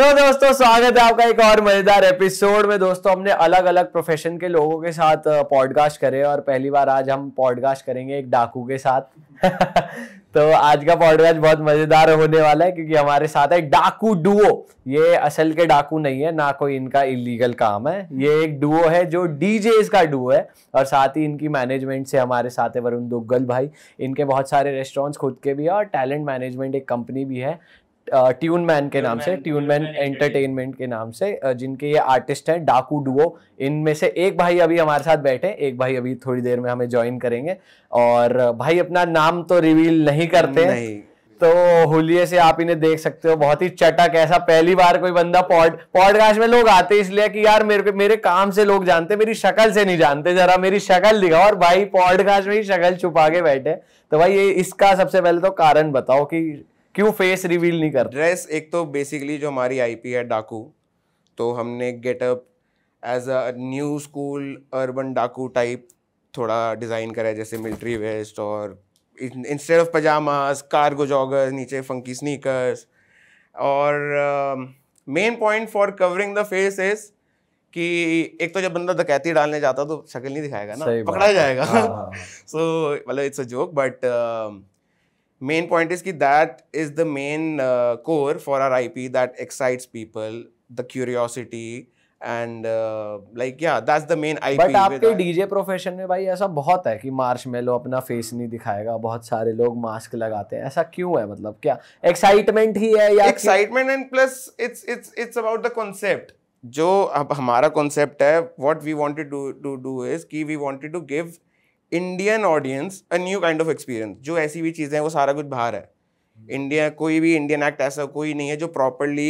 तो दोस्तों स्वागत है आपका एक और मजेदार एपिसोड में दोस्तों हमने अलग अलग प्रोफेशन के लोगों के साथ पॉडकास्ट करे और पहली बार आज हम पॉडकास्ट करेंगे एक डाकू के साथ तो आज का पॉडकास्ट बहुत मजेदार होने वाला है क्योंकि हमारे साथ है डाकू डुओ ये असल के डाकू नहीं है ना कोई इनका इलीगल काम है ये एक डुओ है जो डीजे का डुओ है और साथ ही इनकी मैनेजमेंट से हमारे साथ है वरुण दुग्गल भाई इनके बहुत सारे रेस्टोरेंट्स खुद के भी है और टैलेंट मैनेजमेंट एक कंपनी भी है ट्यून मैन के नाम से ट्यून मैन एंटरटेनमेंट के नाम से जिनके ये आर्टिस्ट हैं डाकू डुओ इनमें से एक भाई अभी हमारे साथ बैठे एक भाई अभी थोड़ी देर में हमें ज्वाइन करेंगे और भाई अपना नाम तो रिवील नहीं करते नहीं। तो होलिये से आप इन्हें देख सकते हो बहुत ही चटक ऐसा पहली बार कोई बंदा पॉड पॉडकास्ट में लोग आते इसलिए कि यार मेरे मेरे काम से लोग जानते मेरी शक्ल से नहीं जानते जरा मेरी शक्ल दिखाओ और भाई पॉडकास्ट में ही शक्ल छुपा के बैठे तो भाई ये इसका सबसे पहले तो कारण बताओ कि क्यों फेस रिवील नहीं कर ड्रेस एक तो बेसिकली जो हमारी आईपी है डाकू तो हमने getup as a new school urban डाकू टाइप थोड़ा डिज़ाइन करा है जैसे मिलिट्री वेस्ट और instead of pajamas cargo joggers नीचे फंकी स्नीकर्स और main point for covering the face is कि एक तो जब बंदा डकैती डालने जाता तो शक्ल नहीं दिखाएगा ना पकड़ा जाएगा सो हाँ, हाँ, हाँ। मतलब it's a joke but main point is की that is the main core for R I P that excites people the curiosity and like yeah that's the main I but आपके डीजे प्रोफेशन में भाई ऐसा बहुत है कि मार्च में लो अपना फेस नहीं दिखाएगा बहुत सारे लोग मास्क लगाते हैं ऐसा क्यों है मतलब क्या एक्साइटमेंट ही है या excitement and plus it's it's it's about the concept जो अब हमारा कॉन्सेप्ट है what we wanted to do is कि we wanted to give Indian audience a new kind of experience जो ऐसी भी चीज़ें हैं वो सारा कुछ बाहर है इंडिया कोई भी इंडियन एक्ट ऐसा कोई नहीं है जो प्रॉपरली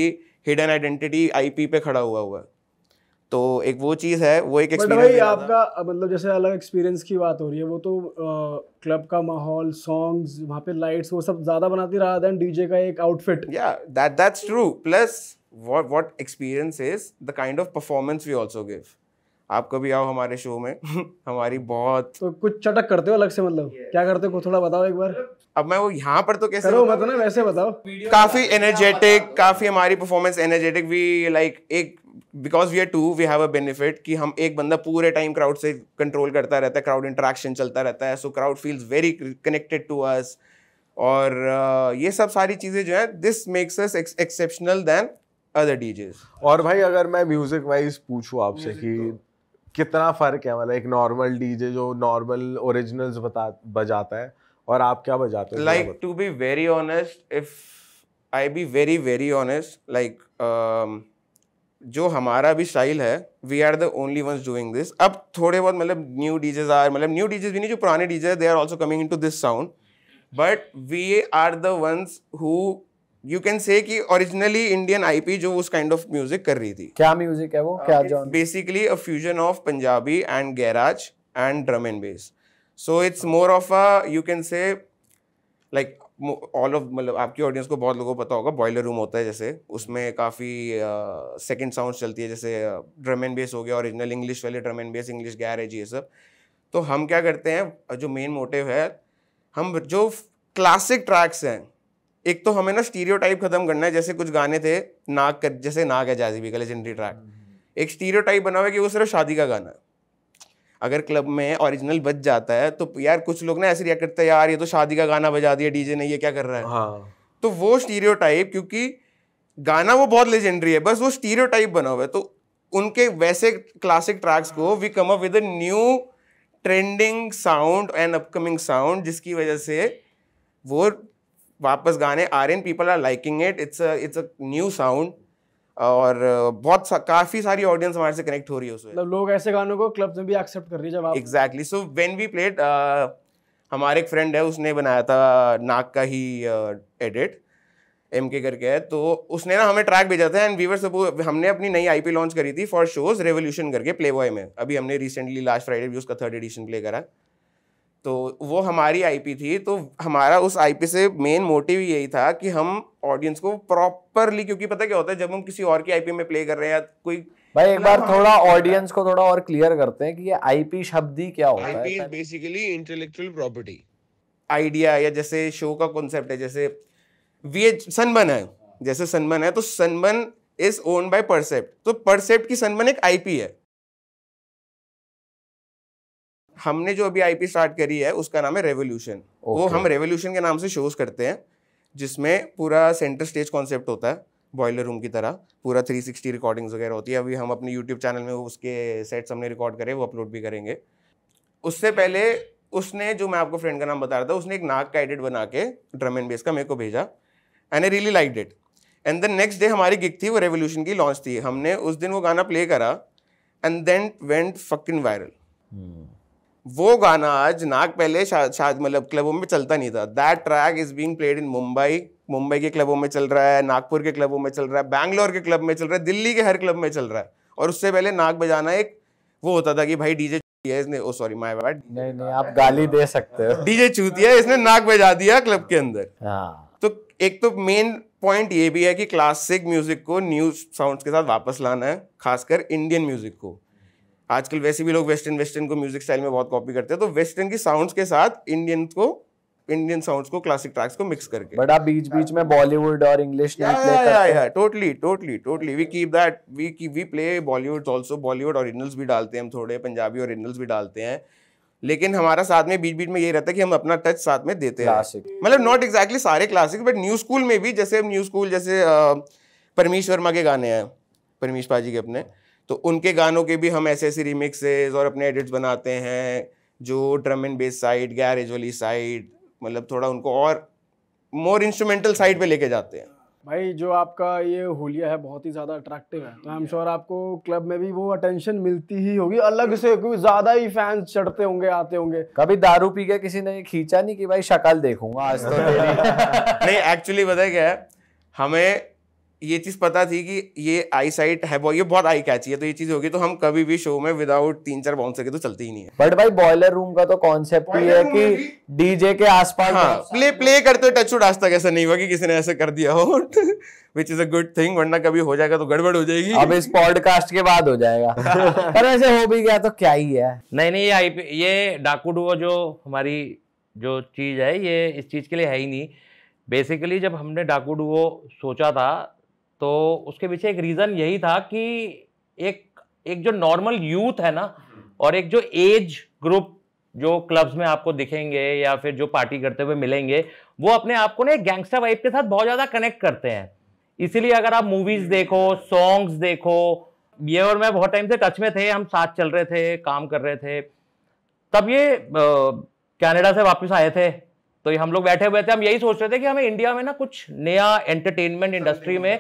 हिडन आइडेंटिटी पी पे खड़ा हुआ हुआ है तो एक वो चीज़ है वो एक एक्सपीरियंस आपका मतलब जैसे अलग एक्सपीरियंस की बात हो रही है वो तो क्लब का माहौल सॉन्ग्स वहाँ पे लाइट्स वो सब ज़्यादा बनाती रहा देन डीजे का एक outfit yeah that that's true plus what what experience is the kind of performance we also give आप कभी आओ हमारे शो में हमारी बहुत तो कुछ चटक करते हो अलग से मतलब क्या करते हो थोड़ा बताओ एक बार अब मैं वो यहाँ पर तो कैसे करो मत ना वैसे बताओ काफी एनर्जेटिक काफी हमारी परफॉर्मेंस एनर्जेटिक वी लाइक एक because we are to we have a benefit कि हम एक बंदा पूरे टाइम क्राउड से कंट्रोल करता रहता है क्राउड इंट्रैक्शन चलता रहता है so crowd feels very connected to us और uh, ये सब सारी चीज़ें जो है this makes us exceptional than other DJs और भाई अगर मैं म्यूजिक वाइज पूछूँ आपसे कि तो। कितना फ़र्क है मतलब एक नॉर्मल डीजे जो नॉर्मल ओरिजिनल्स बता बजाता है और आप क्या बजाते हो like to be very honest if I be very very honest like जो हमारा भी स्टाइल है we are the only ones doing this अब थोड़े बहुत मतलब न्यू डीजेज आर मतलब न्यू डीजेज भी नहीं जो पुराने DJ they are also coming into this sound but we are the ones who you can say कि ओरिजिनली इंडियन आईपी जो उस काइंड ऑफ म्यूजिक कर रही थी क्या म्यूजिक है वो uh, क्या genre basically a fusion of Punjabi and garage and drum and bass so it's more of a you can say like all of मतलब आपकी ऑडियंस को बहुत लोगों को पता होगा बॉयलर रूम होता है जैसे उसमें काफ़ी सेकेंड साउंड चलती है जैसे ड्रम एंड बेस हो गया ओरिजिनल इंग्लिश वाले drum and bass English garage ये सब तो हम क्या करते हैं जो मेन मोटिव है हम जो क्लासिक ट्रैक्स हैं एक तो हमें ना स्टीरियो टाइप खत्म करना है जैसे कुछ गाने थे नाग कर जैसे नाग है जाजीबी का लेजेंडरी ट्रैक हम्म। एक स्टीरियो बना हुआ है कि वो सिर्फ शादी का गाना है अगर क्लब में ओरिजिनल बज जाता है तो यार कुछ लोग ना ऐसे रिएक्ट करते हैं यार ये तो शादी का गाना बजा दिया डीजे ने ये क्या कर रहा है हाँ। तो वो स्टीरियो टाइप क्योंकि गाना वो बहुत लेजेंडरी है बस वो स्टीरियो टाइप बना हुआ है तो उनके वैसे क्लासिक ट्रैक्स को we come up with new trending sound and upcoming sound जिसकी वजह से वो वापस गाने are an people are liking it it's it's a new sound और uh, बहुत सा, काफी सारी ऑडियंस हमारे से कनेक्ट हो रही है उसमें मतलब लोग ऐसे गानों को क्लब में भी एक्सेप्ट कर रही है जब आप exactly so when we played हमारे एक फ्रेंड है उसने बनाया था नाक का ही एडिट एम के करके है तो उसने ना हमें ट्रैक भेजा था एंड वीवर सपोज हमने अपनी नई आईपी लॉन्च करी थी फॉर शोज रेवोल्यूशन करके प्ले बॉय में अभी हमने रिसेंटली लास्ट फ्राइडे भी उसका थर्ड एडिशन प्ले करा तो वो हमारी आईपी थी तो हमारा उस आईपी से मेन मोटिव यही था कि हम ऑडियंस को प्रॉपरली क्योंकि पता क्या होता है जब हम किसी और की आईपी में प्ले कर रहे हैं या कोई भाई एक मतलब बार थोड़ा ऑडियंस को थोड़ा और क्लियर करते हैं कि ये आईपी शब्द ही क्या होता IP है IP is basically intellectual property idea या जैसे शो का कॉन्सेप्ट है जैसे वीएच सनबन है जैसे सनबन है तो Sunburn is own by Percept तो परसेप्ट की सनबन एक आईपी है हमने जो अभी आईपी स्टार्ट करी है उसका नाम है रेवोल्यूशन okay. वो हम रेवोल्यूशन के नाम से शोज करते हैं जिसमें पूरा सेंटर स्टेज कॉन्सेप्ट होता है बॉयलर रूम की तरह पूरा 360 रिकॉर्डिंग्स वगैरह होती है अभी हम अपने यूट्यूब चैनल में उसके सेट्स हमने रिकॉर्ड करे वो अपलोड भी करेंगे उससे पहले उसने जो मैं आपको फ्रेंड का नाम बता रहा था उसने एक नाक का एडिट बना के ड्रम एंड बेस का मेरे को भेजा and I really liked it and the next day हमारी गिग थी वो रेवोल्यूशन की लॉन्च थी हमने उस दिन वो गाना प्ले करा and then went in viral वो गाना आज नाग पहले शायद मतलब क्लबों में चलता नहीं था that track is being played in Mumbai Mumbai के क्लबों में चल रहा है नागपुर के क्लबों में चल रहा है बैंगलोर के क्लब में चल रहा है दिल्ली के हर क्लब में चल रहा है और उससे पहले नाग बजाना एक वो होता था कि भाई डीजे इसने ओ सॉरी माय बैड नहीं नहीं आप गाली दे सकते हो डीजे चूतिया इसने नाक बजा दिया क्लब के अंदर हाँ। तो एक तो मेन पॉइंट ये भी है कि क्लासिक म्यूजिक को न्यू साउंड्स के साथ वापस लाना है खासकर इंडियन म्यूजिक को आजकल वैसे भी लोग वेस्टर्न वेस्टर्न को म्यूजिक स्टाइल में बहुत कॉपी करते हैं तो वेस्टर्न की साउंड्स के साथ इंडियन को इंडियन साउंड्स को क्लासिक ट्रैक्स को मिक्स करके बड़ा बीच बीच में बॉलीवुड और English totally totally totally we keep that we key we play Bollywood also Bollywood originals भी डालते हैं हम थोड़े पंजाबी ओरिजिनल्स भी डालते हैं लेकिन हमारा साथ में बीच बीच में ये रहता है कि हम अपना टच साथ में देते हैं मतलब नॉट एग्जैक्टली सारे क्लासिक बट न्यू स्कूल में भी जैसे न्यू स्कूल जैसे परमेश वर्मा के गाने हैं परमेश पाजी के अपने तो उनके गानों के भी हम ऐसे ऐसे रिमिक्सेज और अपने एडिट्स बनाते हैं जो drum and bass side garage वाली साइड मतलब थोड़ा उनको और मोर इंस्ट्रूमेंटल साइड पे लेके जाते हैं भाई जो आपका ये होलिया है बहुत ही ज़्यादा अट्रैक्टिव है तो आई एम श्योर आपको क्लब में भी वो अटेंशन मिलती ही होगी अलग से क्योंकि ज़्यादा ही फैंस चढ़ते होंगे आते होंगे कभी दारू पी के किसी ने खींचा नहीं कि भाई शक्ल देखूंगा आज तो नहीं एक्चुअली बताया क्या है हमें ये चीज़ पता थी कि ये आई साइट है ये बहुत आई कैची है तो ये चीज़ होगी तो हम कभी भी शो में विदाउट तीन चार बाउंस करके तो चलती ही नहीं है बट भाई बॉयलर रूम का तो कॉन्सेप्ट ही है कि डीजे के आसपास हाँ प्ले प्ले करते हुए टच आज तक ऐसा नहीं हुआ कि किसी ने ऐसा कर दिया हो which is a good thing वरना कभी हो जाएगा तो गड़बड़ हो जाएगी अब इस पॉडकास्ट के बाद हो जाएगा पर ऐसे हो भी गया तो क्या ही है नहीं नहीं ये आई ये डाकू डुओ जो हमारी जो चीज़ है ये इस चीज़ के लिए है ही नहीं बेसिकली जब हमने डाकू डुओ सोचा था तो उसके पीछे एक रीज़न यही था कि एक एक जो नॉर्मल यूथ है ना हम्म। और एक जो एज ग्रुप जो क्लब्स में आपको दिखेंगे या फिर जो पार्टी करते हुए मिलेंगे वो अपने आप को ना गैंगस्टर वाइफ के साथ बहुत ज़्यादा कनेक्ट करते हैं इसीलिए अगर आप मूवीज हम्म। देखो सॉन्ग्स देखो ये और मैं बहुत टाइम से टच में थे हम साथ चल रहे थे काम कर रहे थे तब ये कनाडा से वापस आए थे तो ये हम लोग बैठे हुए थे हम यही सोच रहे थे कि हमें इंडिया में ना कुछ नया एंटरटेनमेंट इंडस्ट्री में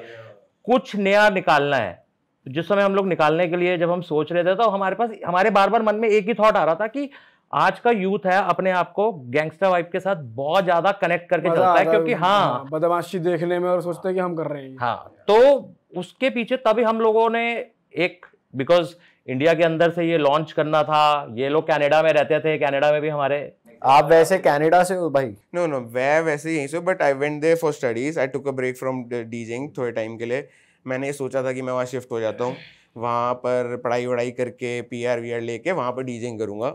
कुछ नया निकालना है तो जिस समय हम लोग निकालने के लिए जब हम सोच रहे थे तो हमारे पास हमारे बार बार मन में एक ही थॉट आ रहा था कि आज का यूथ है अपने आप को गैंगस्टर वाइफ के साथ बहुत ज्यादा कनेक्ट करके चलता है क्योंकि हाँ।, हाँ बदमाशी देखने में और सोचते हैं कि हम कर रहे हैं हाँ तो उसके पीछे तभी हम लोगों ने एक बिकॉज इंडिया के अंदर से ये लॉन्च करना था ये लोग कनाडा में रहते थे कनाडा में भी हमारे आप वैसे कनाडा से हो भाई नो नो वैसे यहीं से but I went there for studies I took a break from DJing थोड़े टाइम के लिए मैंने सोचा था कि मैं वहाँ शिफ्ट हो जाता हूँ वहाँ पर पढ़ाई वढ़ाई करके पी आर वी आर लेके वहाँ पर डीजिंग करूँगा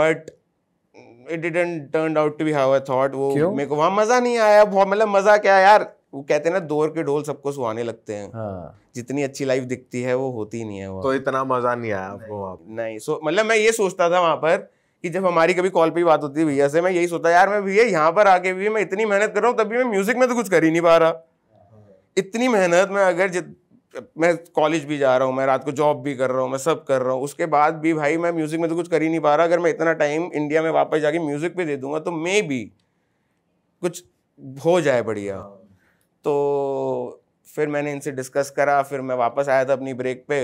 but it didn't turn out to be how I thought वो मेरे को वहाँ मज़ा नहीं आया बहुत मतलब मज़ा क्या यार वो कहते हैं ना दौर के ढोल सबको सुहाने लगते हैं हाँ। जितनी अच्छी लाइफ दिखती है वो होती नहीं है वो तो इतना मज़ा नहीं आया आपको वहाँ नहीं सो मतलब मैं ये सोचता था वहाँ पर कि जब हमारी कभी कॉल पे बात होती है भैया से मैं यही सोचता यार मैं भैया यहाँ पर आके भी मैं इतनी मेहनत कर रहा हूँ तभी मैं म्यूजिक में तो कुछ कर ही नहीं पा रहा इतनी मेहनत में अगर जित मैं कॉलेज भी जा रहा हूँ मैं रात को जॉब भी कर रहा हूँ मैं सब कर रहा हूँ उसके बाद भी भाई मैं म्यूज़िक में तो कुछ कर ही नहीं पा रहा अगर मैं इतना टाइम इंडिया में वापस जाके म्यूज़िक पे दे दूंगा तो मे भी कुछ हो जाए बढ़िया हाँ। तो फिर मैंने इनसे डिस्कस करा फिर मैं वापस आया था अपनी ब्रेक पे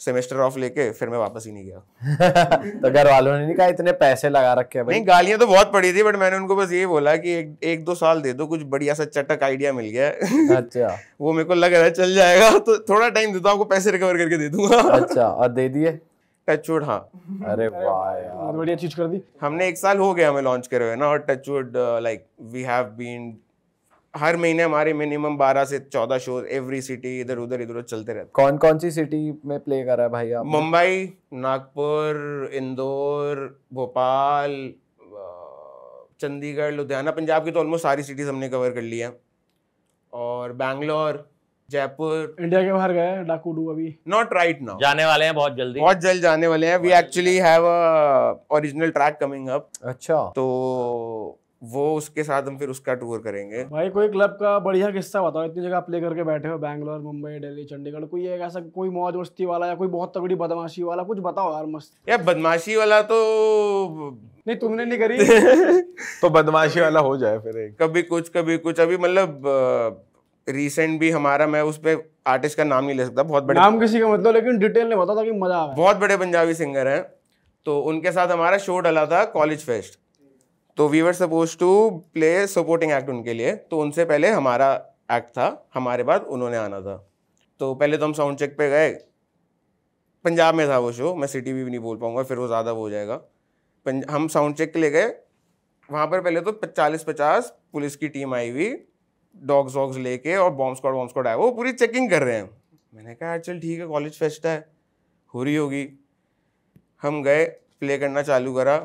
सेमेस्टर ऑफ लेके फिर मैं वापस ही नहीं गया तो घर वालों ने नहीं कहा इतने पैसे लगा रखे हैं नहीं गालियां तो बहुत पड़ी थी बट मैंने उनको बस ये बोला कि एक एक दो साल दे दो कुछ बढ़िया सा चटक आइडिया मिल गया अच्छा वो मेरे को लग रहा है चल जाएगा तो थोड़ा टाइम देता हूँ आपको पैसे रिकवर करके दे दूंगा अच्छा और दे दिए टचवुड हाँ अरे वाह यार बढ़िया चीज कर दी हमने एक साल हो गया हमें लॉन्च करे हुए ना और touchwood like we have been हर महीने हमारे मिनिमम बारह से चौदह शोज एवरी सिटी इधर उधर इधर उधर चलते रहते कौन कौन सी सिटी में प्ले कर रहा है भाई आप मुंबई नागपुर इंदौर भोपाल चंडीगढ़ लुधियाना पंजाब की तो ऑलमोस्ट सारी सिटीज़ हमने कवर कर लिया और बैंगलोर जयपुर इंडिया के बाहर गए डाकूडू अभी नॉट राइट नाउ जाने वाले हैं बहुत जल्दी बहुत जल्द जाने वाले हैं we actually have original track coming up अच्छा तो वो उसके साथ हम फिर उसका टूर करेंगे भाई कोई क्लब का बढ़िया किस्सा बताओ इतनी जगह प्ले करके बैठे हो बैंगलोर मुंबई दिल्ली चंडीगढ़ कोई एक ऐसा कोई मौज मस्ती वाला या कोई बहुत तगड़ी बदमाशी वाला कुछ बताओ यार मस्त यार बदमाशी वाला तो नहीं तुमने नहीं करी तो बदमाशी वाला हो जाए फिर एक कभी कुछ कभी कुछ अभी मतलब रिसेंट भी हमारा मैं उस पर आर्टिस्ट का नाम नहीं ले सकता बहुत बड़े नाम किसी का मतलब लेकिन डिटेल में बताता कि मजा आ बहुत बड़े पंजाबी सिंगर हैं तो उनके साथ हमारा शो डला था कॉलेज फेस्ट तो we were suppose to play supporting act उनके लिए तो उनसे पहले हमारा एक्ट था हमारे बाद उन्होंने आना था तो पहले तो हम साउंड चेक पे गए पंजाब में था वो शो मैं सिटी भी नहीं बोल पाऊँगा फिर वो ज़्यादा हो जाएगा हम साउंड चेक के लिए गए वहाँ पर पहले तो चालीस पचास पुलिस की टीम आई हुई डॉग्स वॉग्स लेके और बॉम्ब स्क्वाड वॉम्ब स्क्वाड आया वो पूरी चेकिंग कर रहे हैं मैंने कहा यार चल ठीक है कॉलेज फेस्ट है हो रही होगी हम गए प्ले करना चालू करा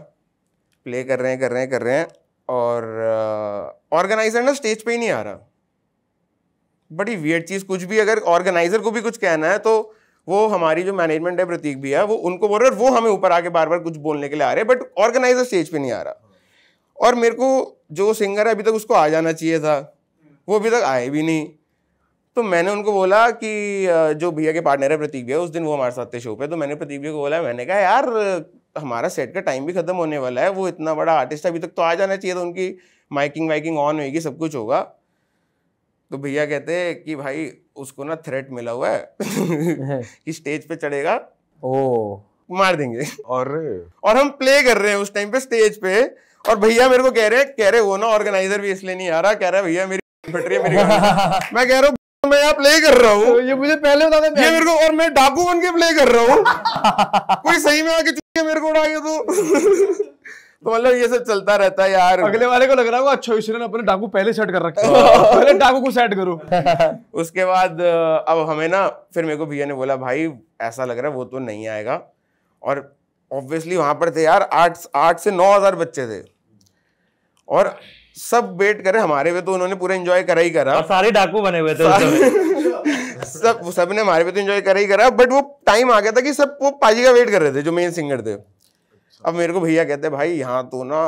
प्ले कर रहे हैं कर रहे हैं कर रहे हैं और ऑर्गेनाइजर ना स्टेज पे ही नहीं आ रहा बड़ी वियर्ड चीज़ कुछ भी अगर ऑर्गेनाइजर को भी कुछ कहना है तो वो हमारी जो मैनेजमेंट है प्रतीक भी है वो उनको बोल रहे वो हमें ऊपर आके बार बार कुछ बोलने के लिए आ रहे हैं बट ऑर्गेनाइजर स्टेज पे नहीं आ रहा और मेरे को जो सिंगर है अभी तक उसको आ जाना चाहिए था वो अभी तक आए भी नहीं तो मैंने उनको बोला कि जो भैया के पार्टनर है प्रतीक भैया उस दिन वो हमारे साथ थे शो पे तो मैंने प्रतीक भैया को बोला मैंने कहा यार हमारा सेट का टाइम भी खत्म होने वाला है वो इतना बड़ा आर्टिस्ट अभी तक तो आ जाना चाहिए था उनकी माइकिंग वाइकिंग ऑन होगी सब कुछ होगा तो भैया कहते हैं कि भाई उसको ना थ्रेट मिला हुआ है कि स्टेज पे चढ़ेगा ओ मार देंगे और और हम प्ले कर रहे हैं उस टाइम पे स्टेज पे और भैया मेरे को कह रहे हैं कह रहे वो ना ऑर्गेनाइजर भी इसलिए नहीं आ रहा कह रहा है भैया मेरी फट रही है मेरी मैं कह रहा हूँ मैं यहाँ प्ले कर रहा हूँ तो ये मुझे पहले बता दे ये मेरे को और मैं डाकू बन के प्ले कर रहा हूँ कोई सही में आके चुके मेरे को उड़ा के तो तो मतलब ये सब चलता रहता है यार अगले वाले को लग रहा होगा अच्छा इसने अपने डाकू पहले सेट कर रखा हाँ। पहले डाकू को सेट करो उसके बाद अब हमें ना फिर मेरे को भैया ने बोला भाई ऐसा लग रहा है वो तो नहीं आएगा और ऑब्वियसली वहां पर थे यार आठ आठ से नौ हजार बच्चे थे और सब वेट करे हमारे पे तो उन्होंने पूरा इंजॉय करा ही करा सारे डाकू बने हुए थे सब सब ने हमारे पे तो इंजॉय करा ही करा बट वो टाइम आ गया था कि सब वो पाजी का वेट कर रहे थे जो मेन सिंगर थे अब मेरे को भैया कहते भाई यहाँ तो ना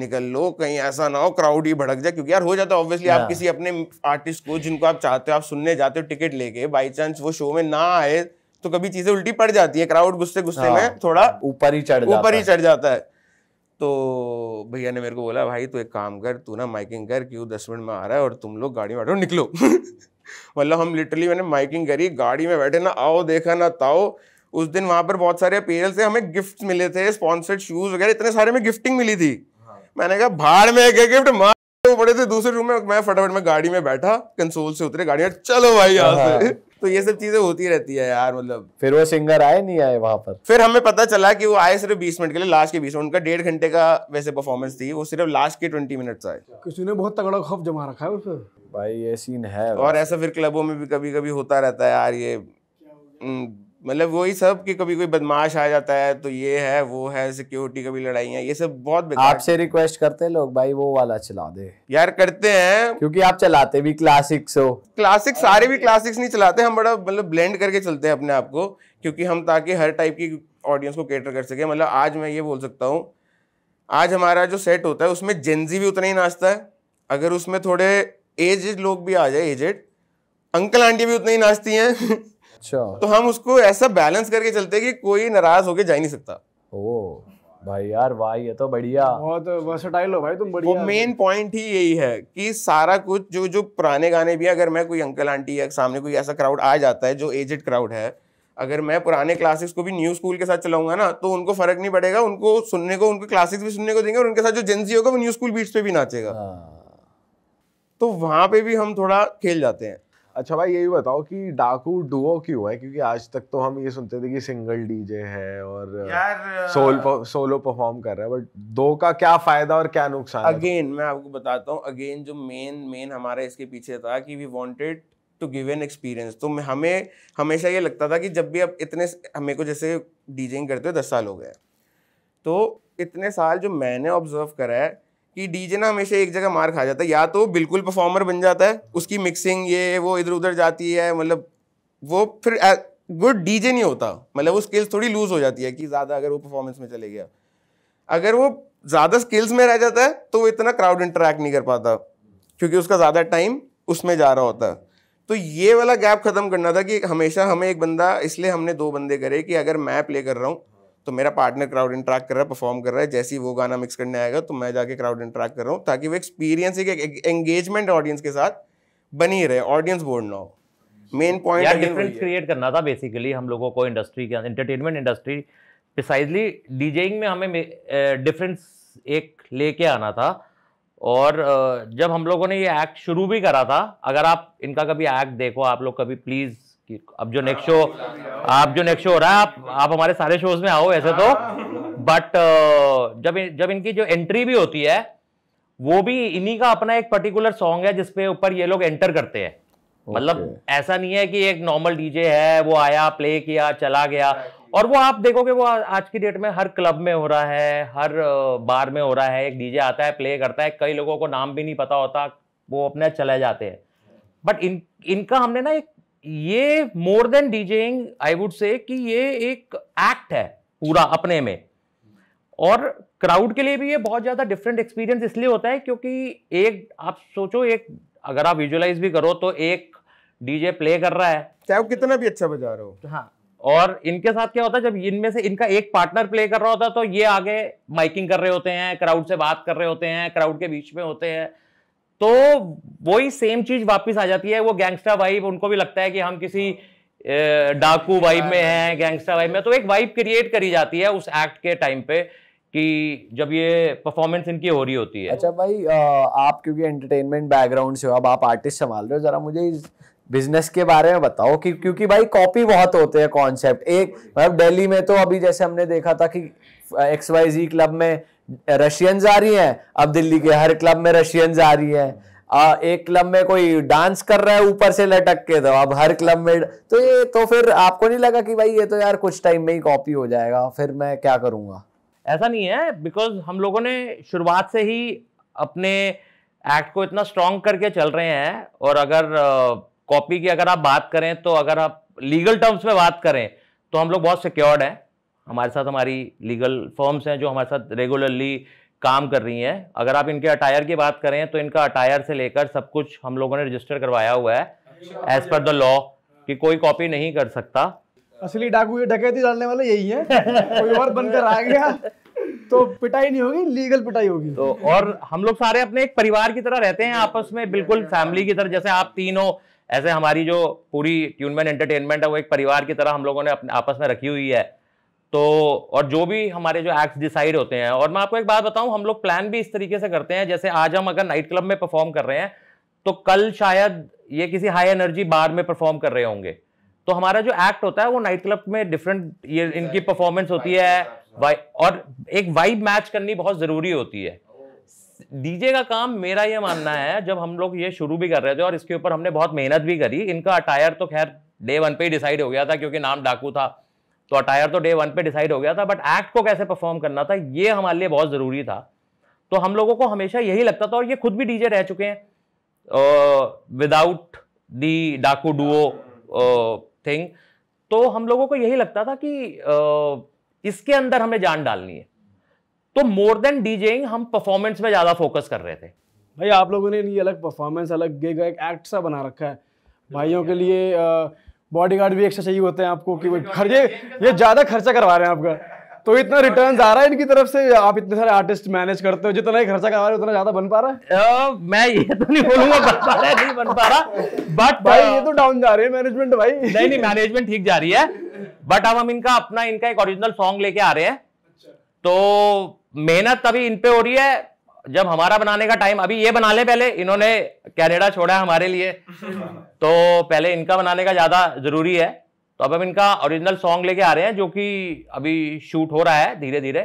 निकल लो कहीं ऐसा ना हो क्राउड ही भड़क जाए क्योंकि यार हो जाता है ऑब्वियसली आप हाँ। किसी अपने आर्टिस्ट को जिनको आप चाहते हो आप सुनने जाते हो टिकट लेके बाई चांस वो शो में ना आए तो कभी चीजें उल्टी पड़ जाती है क्राउड गुस्से गुस्से हाँ। में थोड़ा ऊपर ही चढ़ ऊपर ही चढ़ जाता है तो भैया ने मेरे को बोला भाई तू एक काम कर तू ना माइकिंग कर क्यों दस मिनट में आ रहा है और तुम लोग गाड़ी में बैठो निकलो मतलब हम लिटरली मैंने माइकिंग करी गाड़ी में बैठे ना आओ देखा ना ताओ उस दिन वहाँ पर बहुत सारे अपेरियल से हमें गिफ्ट मिले थे स्पॉन्सर्ड शूज़ वगैरह इतने सारे में गिफ्टिंग मिली थी हाँ। मैंने कहा भाड़ में एक गिफ्ट मार पड़े थे दूसरे रूम में मैं फटाफट में गाड़ी में बैठा कंसोल से उतरे गाड़ी में चलो भाई यहाँ हाँ। से तो ये सब चीजें होती रहती है यार मतलब फिर वो सिंगर आए नहीं आए वहां पर फिर हमें पता चला कि वो आए सिर्फ बीस मिनट के लिए लास्ट के बीस मिनट उनका डेढ़ घंटे का वैसे परफॉर्मेंस थी वो सिर्फ लास्ट के ट्वेंटी मिनट आए किसी ने बहुत तगड़ा खौफ जमा रखा है उसे भाई ये सीन है और ऐसा फिर क्लबों में भी कभी कभी होता रहता है यार ये हम्म, मतलब वही सब कि कभी कोई बदमाश आ जाता है तो ये है वो है सिक्योरिटी कभी लड़ाई है ये सब बहुत आपसे रिक्वेस्ट करते हैं लोग भाई वो वाला चला दे यार करते हैं क्योंकि आप चलाते भी क्लासिक्स हो क्लासिक सारे भी क्लासिक्स नहीं चलाते हम बड़ा मतलब ब्लेंड करके चलते हैं अपने आप को क्योंकि हम ताकि हर टाइप की ऑडियंस को कैटर कर सके मतलब आज मैं ये बोल सकता हूँ आज हमारा जो सेट होता है उसमें जेंजी भी उतना ही नाचता है अगर उसमें थोड़े एजेड लोग भी आ जाए एजेड अंकल आंटी भी उतना ही नाचती हैं अच्छा तो हम उसको ऐसा बैलेंस करके चलते कि कोई नाराज होके जा ही नहीं सकता ओ भाई यार भाई ये तो बढ़िया बहुत वर्सेटाइल हो भाई तुम बढ़िया वो मेन पॉइंट ही यही है कि सारा कुछ जो जो पुराने गाने भी अगर मैं कोई अंकल आंटी या सामने कोई ऐसा क्राउड आ जाता है जो एजेड क्राउड है अगर मैं पुराने क्लासिक्स को भी न्यू स्कूल के साथ चलाऊंगा ना तो उनको फर्क नहीं पड़ेगा उनको सुनने को उनके क्लासिक्स भी सुनने को देंगे और उनके साथ जो जेंसी होगा वो न्यू स्कूल बीट्स पे भी नाचेगा हाँ। तो वहां पे भी हम थोड़ा खेल जाते हैं अच्छा भाई यही बताओ कि डाकू डुओ क्यों है क्योंकि आज तक तो हम ये सुनते थे कि सिंगल डीजे है और uh, यार सोल सोलो परफॉर्म कर रहा है बट दो का क्या फायदा और क्या नुकसान अगेन मैं आपको बताता हूँ अगेन जो मेन मेन हमारा इसके पीछे था कि we wanted to give an experience तो हमें हमेशा ये लगता था कि जब भी आप इतने हमें को जैसे डीजिंग करते हुए दस साल हो गए तो इतने साल जो मैंने ऑब्जर्व करा है कि डीजे ना हमेशा एक जगह मार खा जाता है या तो बिल्कुल परफॉर्मर बन जाता है उसकी मिक्सिंग ये वो इधर उधर जाती है मतलब वो फिर गुड डीजे नहीं होता मतलब वो स्किल्स थोड़ी लूज हो जाती है कि ज़्यादा अगर वो परफॉर्मेंस में चले गया अगर वो ज़्यादा स्किल्स में रह जाता है तो वो इतना क्राउड इंटरेक्ट नहीं कर पाता क्योंकि उसका ज़्यादा टाइम उसमें जा रहा होता है तो ये वाला गैप ख़त्म करना था कि हमेशा हमें एक बंदा इसलिए हमने दो बंदे करे कि अगर मैं प्ले कर रहा हूँ तो मेरा पार्टनर क्राउड इंट्रैक्ट कर रहा है परफॉर्म कर रहा है जैसे ही वो गाना मिक्स करने आएगा तो मैं जाके क्राउड इंट्रैक्ट कर रहा हूँ ताकि वो एक्सपीरियंस एक एंगेजमेंट ऑडियंस के साथ बनी रहे ऑडियंस बोर्ड ना हो मेन पॉइंट डिफरेंस क्रिएट करना था बेसिकली हम लोगों को इंडस्ट्री के एंटरटेनमेंट इंडस्ट्री प्रिसाइजली डीजेइंग में हमें डिफरेंस एक लेके आना था और जब हम लोगों ने ये एक्ट शुरू भी करा था अगर आप इनका कभी एक्ट देखो आप लोग कभी प्लीज़ कि अब जो नेक्स्ट शो आप जो नेक्स्ट शो हो रहा है आप आप हमारे सारे शोज में आओ ऐसे तो बट uh, जब जब इनकी जो एंट्री भी होती है वो भी इन्हीं का अपना एक पर्टिकुलर सॉन्ग है जिसपे ऊपर ये लोग एंटर करते हैं मतलब ऐसा नहीं है कि एक नॉर्मल डीजे है वो आया प्ले किया चला गया और वो आप देखोगे वो आज की डेट में हर क्लब में हो रहा है हर बार uh, में हो रहा है एक डीजे आता है प्ले करता है कई लोगों को नाम भी नहीं पता होता वो अपने चले जाते हैं बट इन इनका हमने ना एक ये more than DJing I would say कि ये एक एक्ट है पूरा अपने में और क्राउड के लिए भी ये बहुत ज़्यादा डिफरेंट एक्सपीरियंस इसलिए होता है क्योंकि एक आप सोचो एक अगर आप विजुअलाइज भी करो तो एक डीजे प्ले कर रहा है चाहे वो कितना भी अच्छा बजा रहे हो हाँ और इनके साथ क्या होता है जब इनमें से इनका एक पार्टनर प्ले कर रहा होता है तो ये आगे माइकिंग कर रहे होते हैं क्राउड से बात कर रहे होते हैं क्राउड के बीच में होते हैं तो वही सेम चीज वापस आ जाती है वो गैंगस्टर वाइब उनको भी लगता है कि हम किसी डाकू वाइब हाँ, में हाँ। हैं गैंगस्टर वाइब में तो एक वाइब क्रिएट करी जाती है उस एक्ट के टाइम पे कि जब ये परफॉर्मेंस इनकी हो रही होती है अच्छा भाई आप क्योंकि एंटरटेनमेंट बैकग्राउंड से हो अब आप आर्टिस्ट संभाल रहे हो जरा मुझे इस बिजनेस के बारे में बताओ कि क्योंकि भाई कॉपी बहुत होते हैं कॉन्सेप्ट एक मतलब दिल्ली में तो अभी जैसे हमने देखा था कि एक्स वाई जी क्लब में रशियंस आ रही हैं अब दिल्ली के हर क्लब में रशियंस आ रही हैं आ, एक क्लब में कोई डांस कर रहा है ऊपर से लटक के तो अब हर क्लब में तो ये तो फिर आपको नहीं लगा कि भाई ये तो यार कुछ टाइम में ही कॉपी हो जाएगा फिर मैं क्या करूँगा ऐसा नहीं है बिकॉज हम लोगों ने शुरुआत से ही अपने एक्ट को इतना स्ट्रॉन्ग करके चल रहे हैं और अगर कॉपी की अगर आप बात करें तो अगर आप लीगल टर्म्स में बात करें तो हम लोग बहुत सिक्योर्ड हैं हमारे साथ हमारी लीगल फर्म्स हैं जो हमारे साथ रेगुलरली काम कर रही हैं अगर आप इनके अटायर की बात करें तो इनका अटायर से लेकर सब कुछ हम लोगों ने रजिस्टर करवाया हुआ है एज पर द लॉ कि कोई कॉपी नहीं कर सकता असली डाकू ये डकैती डालने वाले यही है कोई और बनकर आ गया तो पिटाई नहीं होगी लीगल पिटाई होगी तो और हम लोग सारे अपने एक परिवार की तरह रहते हैं आपस में बिल्कुल फैमिली की तरह जैसे आप तीन हो ऐसे हमारी जो पूरी ट्यूनमेंट एंटरटेनमेंट है वो एक परिवार की तरह हम लोगों ने अपने आपस में रखी हुई है तो और जो भी हमारे जो एक्ट डिसाइड होते हैं और मैं आपको एक बात बताऊं हम लोग प्लान भी इस तरीके से करते हैं जैसे आज हम अगर नाइट क्लब में परफॉर्म कर रहे हैं तो कल शायद ये किसी हाई एनर्जी बार में परफॉर्म कर रहे होंगे तो हमारा जो एक्ट होता है वो नाइट क्लब में डिफरेंट ये इनकी परफॉर्मेंस होती है और एक वाइब मैच करनी बहुत ज़रूरी होती है डीजे का काम मेरा ये मानना है जब हम लोग ये शुरू भी कर रहे थे और इसके ऊपर हमने बहुत मेहनत भी करी इनका अटायर तो खैर डे वन पे ही डिसाइड हो गया था क्योंकि नाम डाकू था तो अटायर तो डे वन पे डिसाइड हो गया था बट एक्ट को कैसे परफॉर्म करना था ये हमारे लिए बहुत ज़रूरी था तो हम लोगों को हमेशा यही लगता था और ये खुद भी डीजे रह चुके हैं विदाउट दी डाकू डुओ थिंग तो हम लोगों को यही लगता था कि uh, इसके अंदर हमें जान डालनी है तो मोर देन डीजेइंग हम परफॉर्मेंस में ज़्यादा फोकस कर रहे थे भाई आप लोगों ने ये अलग परफॉर्मेंस अलग गिग एक एक्ट सा बना रखा है भाइयों के लिए uh, बॉडीगार्ड भी एक्स्ट्रा चाहिए होते हैं आपको कि खर्चे ये ज़्यादा खर्चा करवा रहे हैं आपका तो इतना रिटर्न हाँ, आ रहा है इनकी तरफ से आप इतने सारे आर्टिस्ट मैनेज करते हो जितना ही खर्चा करवा रहे हो उतना ज्यादा बन पा रहा है मैं ये तो नहीं बोलूंगा बन पा रहा है नहीं बन पा रहा बट भाई ये तो डाउन जा रही है मैनेजमेंट भाई नहीं नहीं मैनेजमेंट ठीक जा रही है बट अब हम इनका अपना इनका एक ओरिजिनल सॉन्ग लेके आ रहे हैं अच्छा। तो मेहनत अभी इनपे हो रही है जब हमारा बनाने का टाइम अभी ये बना ले पहले इन्होंने कैनेडा छोड़ा है हमारे लिए तो पहले इनका बनाने का ज़्यादा ज़रूरी है तो अब हम इनका ओरिजिनल सॉन्ग लेके आ रहे हैं जो कि अभी शूट हो रहा है धीरे धीरे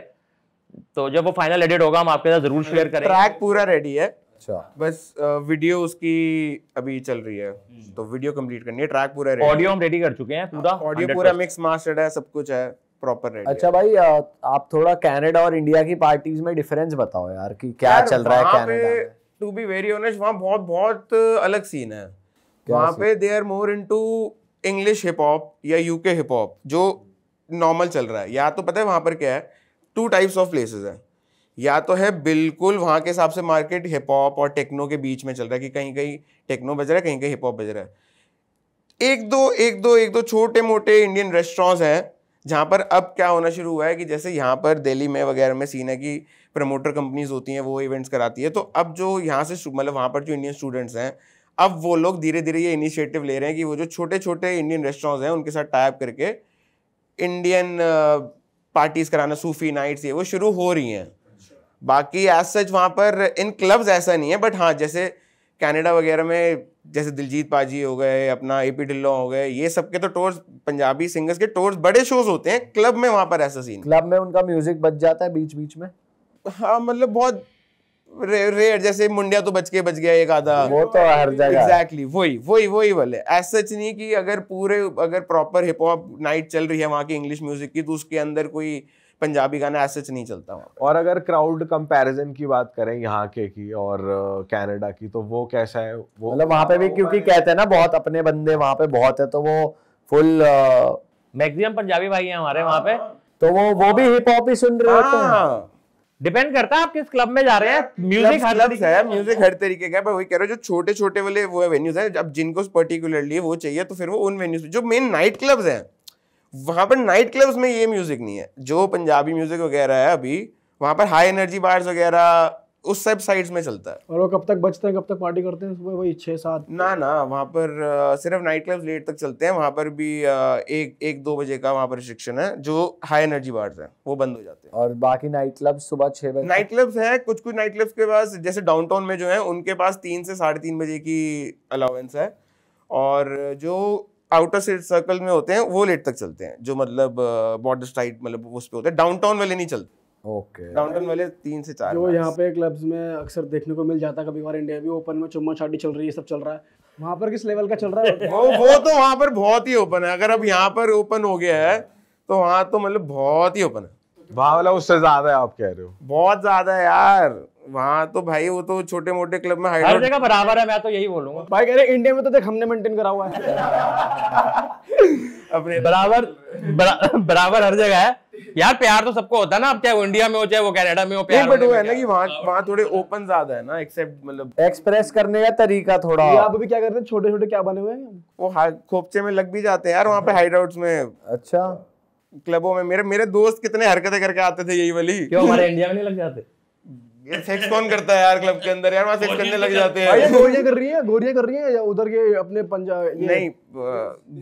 तो जब वो फाइनल एडिट होगा हम आपके साथ ज़रूर शेयर करें ट्रैक पूरा रेडी है अच्छा बस वीडियो उसकी अभी चल रही है हम्म। तो वीडियो कंप्लीट करनी है ट्रैक पूरा ऑडियो हम रेडी कर चुके हैं पूरा ऑडियो पूरा मिक्स मास्टर्ड है सब कुछ है प्रॉपर रेडी अच्छा भाई आप थोड़ा कनाडा और इंडिया की पार्टीज में डिफरेंस बताओ यार कि क्या यार चल रहा है कनाडा में टू बी वेरी ऑनेस्ट वहाँ बहुत बहुत अलग सीन है वहाँ पे they are more into English hip hop या यूके हिप हॉप जो नॉर्मल चल रहा है या तो पता है वहाँ पर क्या है टू टाइप्स ऑफ प्लेसेस है या तो है बिल्कुल वहाँ के हिसाब से मार्केट हिप हॉप और टेक्नो के बीच में चल रहा है कि कहीं कहीं टेक्नो बज रहा है कहीं कहीं हिप हॉप बज रहा है एक दो एक दो एक दो छोटे मोटे इंडियन रेस्टोरेंट्स हैं जहाँ पर अब क्या होना शुरू हुआ है कि जैसे यहाँ पर दिल्ली में वगैरह में सीन है कि प्रमोटर कंपनीज होती हैं वो इवेंट्स कराती है तो अब जो यहाँ से मतलब वहाँ पर जो इंडियन स्टूडेंट्स हैं अब वो लोग धीरे धीरे ये इनिशिएटिव ले रहे हैं कि वो जो छोटे छोटे इंडियन रेस्टोरेंट्स हैं उनके साथ टाइप करके इंडियन पार्टीज़ कराना सूफी नाइट्स ये वो शुरू हो रही हैं बाकी एज सच वहाँ पर इन क्लब्स ऐसा नहीं है बट हाँ जैसे कैनेडा वगैरह में जैसे दिलजीत पाजी हो गए अपना ए पी ढिल्लो हो गए ये सबके तो टोर्स पंजाबी सिंगर्स के टोर्स बड़े शोज होते हैं क्लब में वहाँ पर ऐसा सीन क्लब में उनका म्यूजिक बच जाता है बीच बीच में हाँ मतलब बहुत रेयर जैसे मुंडिया तो बच के बच गया एक आधा वो तो हर जगह एग्जैक्टली वही वही वही वाले ऐसा सच नहीं कि अगर पूरे अगर प्रॉपर हिप हॉप नाइट चल रही है वहाँ की इंग्लिश म्यूजिक की तो उसके अंदर कोई पंजाबी गाना ऐसे नहीं चलता वहाँ और अगर क्राउड कंपैरिजन की बात करें यहाँ के की और कनाडा की तो वो कैसा है वो मतलब वहाँ पे भी क्योंकि कहते हैं ना बहुत अपने बंदे वहाँ पे बहुत है तो वो फुल मैक्सिमम पंजाबी भाई है हमारे वहाँ पे हाँ। तो वो वो भी हिप हॉप ही सुन रहे होते हैं डिपेंड हाँ। करता है आप किस क्लब में जा रहे हैं म्यूजिक हर है म्यूजिक हर तरीके का वही कह रहे हो जो छोटे छोटे वाले वो वेन्यूज है अब जिनको पर्टिकुलरली वो चाहिए तो फिर वो उन वेन्यूज जो मेन नाइट क्लब्स हैं वहाँ पर नाइट क्लब्स में ये म्यूज़िक नहीं है जो पंजाबी म्यूज़िक वगैरह है अभी वहाँ पर हाई एनर्जी बार्स वगैरह उस सब साइड्स में चलता है और वो कब तक बचते हैं कब तक पार्टी करते हैं सुबह वही छः सात ना ना वहाँ पर आ, सिर्फ नाइट क्लब्स लेट तक चलते हैं वहाँ पर भी आ, एक एक दो बजे का वहाँ पर रिस्ट्रिक्शन है जो हाई एनर्जी बार्स हैं वो बंद हो जाते हैं और बाकी नाइट क्लब सुबह छः बजे नाइट क्लब्स हैं कुछ कुछ नाइट क्लब्स के पास जैसे डाउनटाउन में जो है उनके पास तीन से साढ़े तीन बजे की अलाउेंस है और जो आउटर सर्कल में होते हैं वो लेट तक चलते हैं जो मतलब बॉर्डर साइड मतलब उस पर होते हैं डाउनटाउन वाले नहीं चलते ओके डाउनटाउन वाले तीन से चार जो यहाँ पे क्लब्स में अक्सर देखने को मिल जाता है कभी इंडिया भी ओपन में चुम्मा चल रही है सब चल रहा है वहाँ पर किस लेवल का चल रहा है वो वो तो वहाँ पर बहुत ही ओपन है अगर अब यहाँ पर ओपन हो गया है तो वहाँ तो मतलब बहुत ही ओपन है भावला उससे ज्यादा है आप कह रहे हो बहुत ज्यादा यार वहाँ तो भाई वो तो छोटे मोटे क्लब में हर जगह बराबर है मैं तो यही बोलूंगा भाई कह रहे इंडिया में तो देख हमने मेंटेन करा हुआ है अपने बराबर बरा, बराबर हर जगह है यार प्यार तो सबको होता है ना अब चाहे वो इंडिया में हो चाहे वो कनाडा में हो प्यार बट वो है ना कि वहाँ वहाँ थोड़े ओपन ज्यादा है ना एक्सेप्ट मतलब एक्सप्रेस करने का तरीका थोड़ा आप अभी क्या कर रहे हैं छोटे छोटे क्या बने हुए हैं वो खोपचे में लग भी जाते हैं यार वहाँ पे हाइड आउट्स में अच्छा क्लबों में मेरे मेरे दोस्त कितने हरकतें करके आते थे यही वाली क्यों हमारे इंडिया में नहीं लग जाते सेक्स कौन करता है यार क्लब के अंदर यार वहां सेक्स करने लग जाते हैं गोरियां कर रही गोरियां कर रही या उधर के अपने नहीं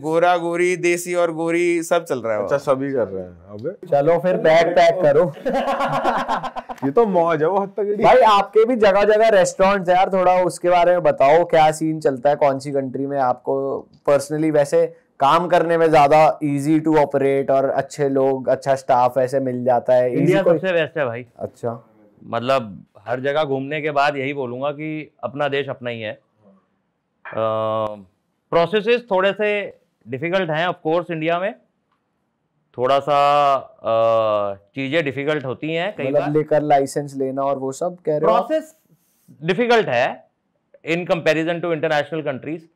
गोरा गोरी देसी और गोरी सब चल रहा है अच्छा सभी कर रहे हैं अबे चलो फिर बैग पैक करो ये तो मौज है वो हद तक भाई आपके भी जगह जगह रेस्टोरेंट है यार थोड़ा उसके बारे में बताओ क्या सीन चलता है कौन सी कंट्री में आपको पर्सनली वैसे काम करने में ज्यादा इजी टू ऑपरेट और अच्छे लोग अच्छा स्टाफ ऐसे मिल जाता है इंडिया सबसे बेस्ट है भाई अच्छा मतलब हर जगह घूमने के बाद यही बोलूँगा कि अपना देश अपना ही है uh, थोड़े से डिफ़िकल्ट हैं ऑफ कोर्स इंडिया में थोड़ा सा चीज़ें डिफ़िकल्ट होती हैं कई मतलब बार लेकर लाइसेंस लेना और वो सब कह रहे प्रोसेस डिफ़िकल्ट है in comparison to international countries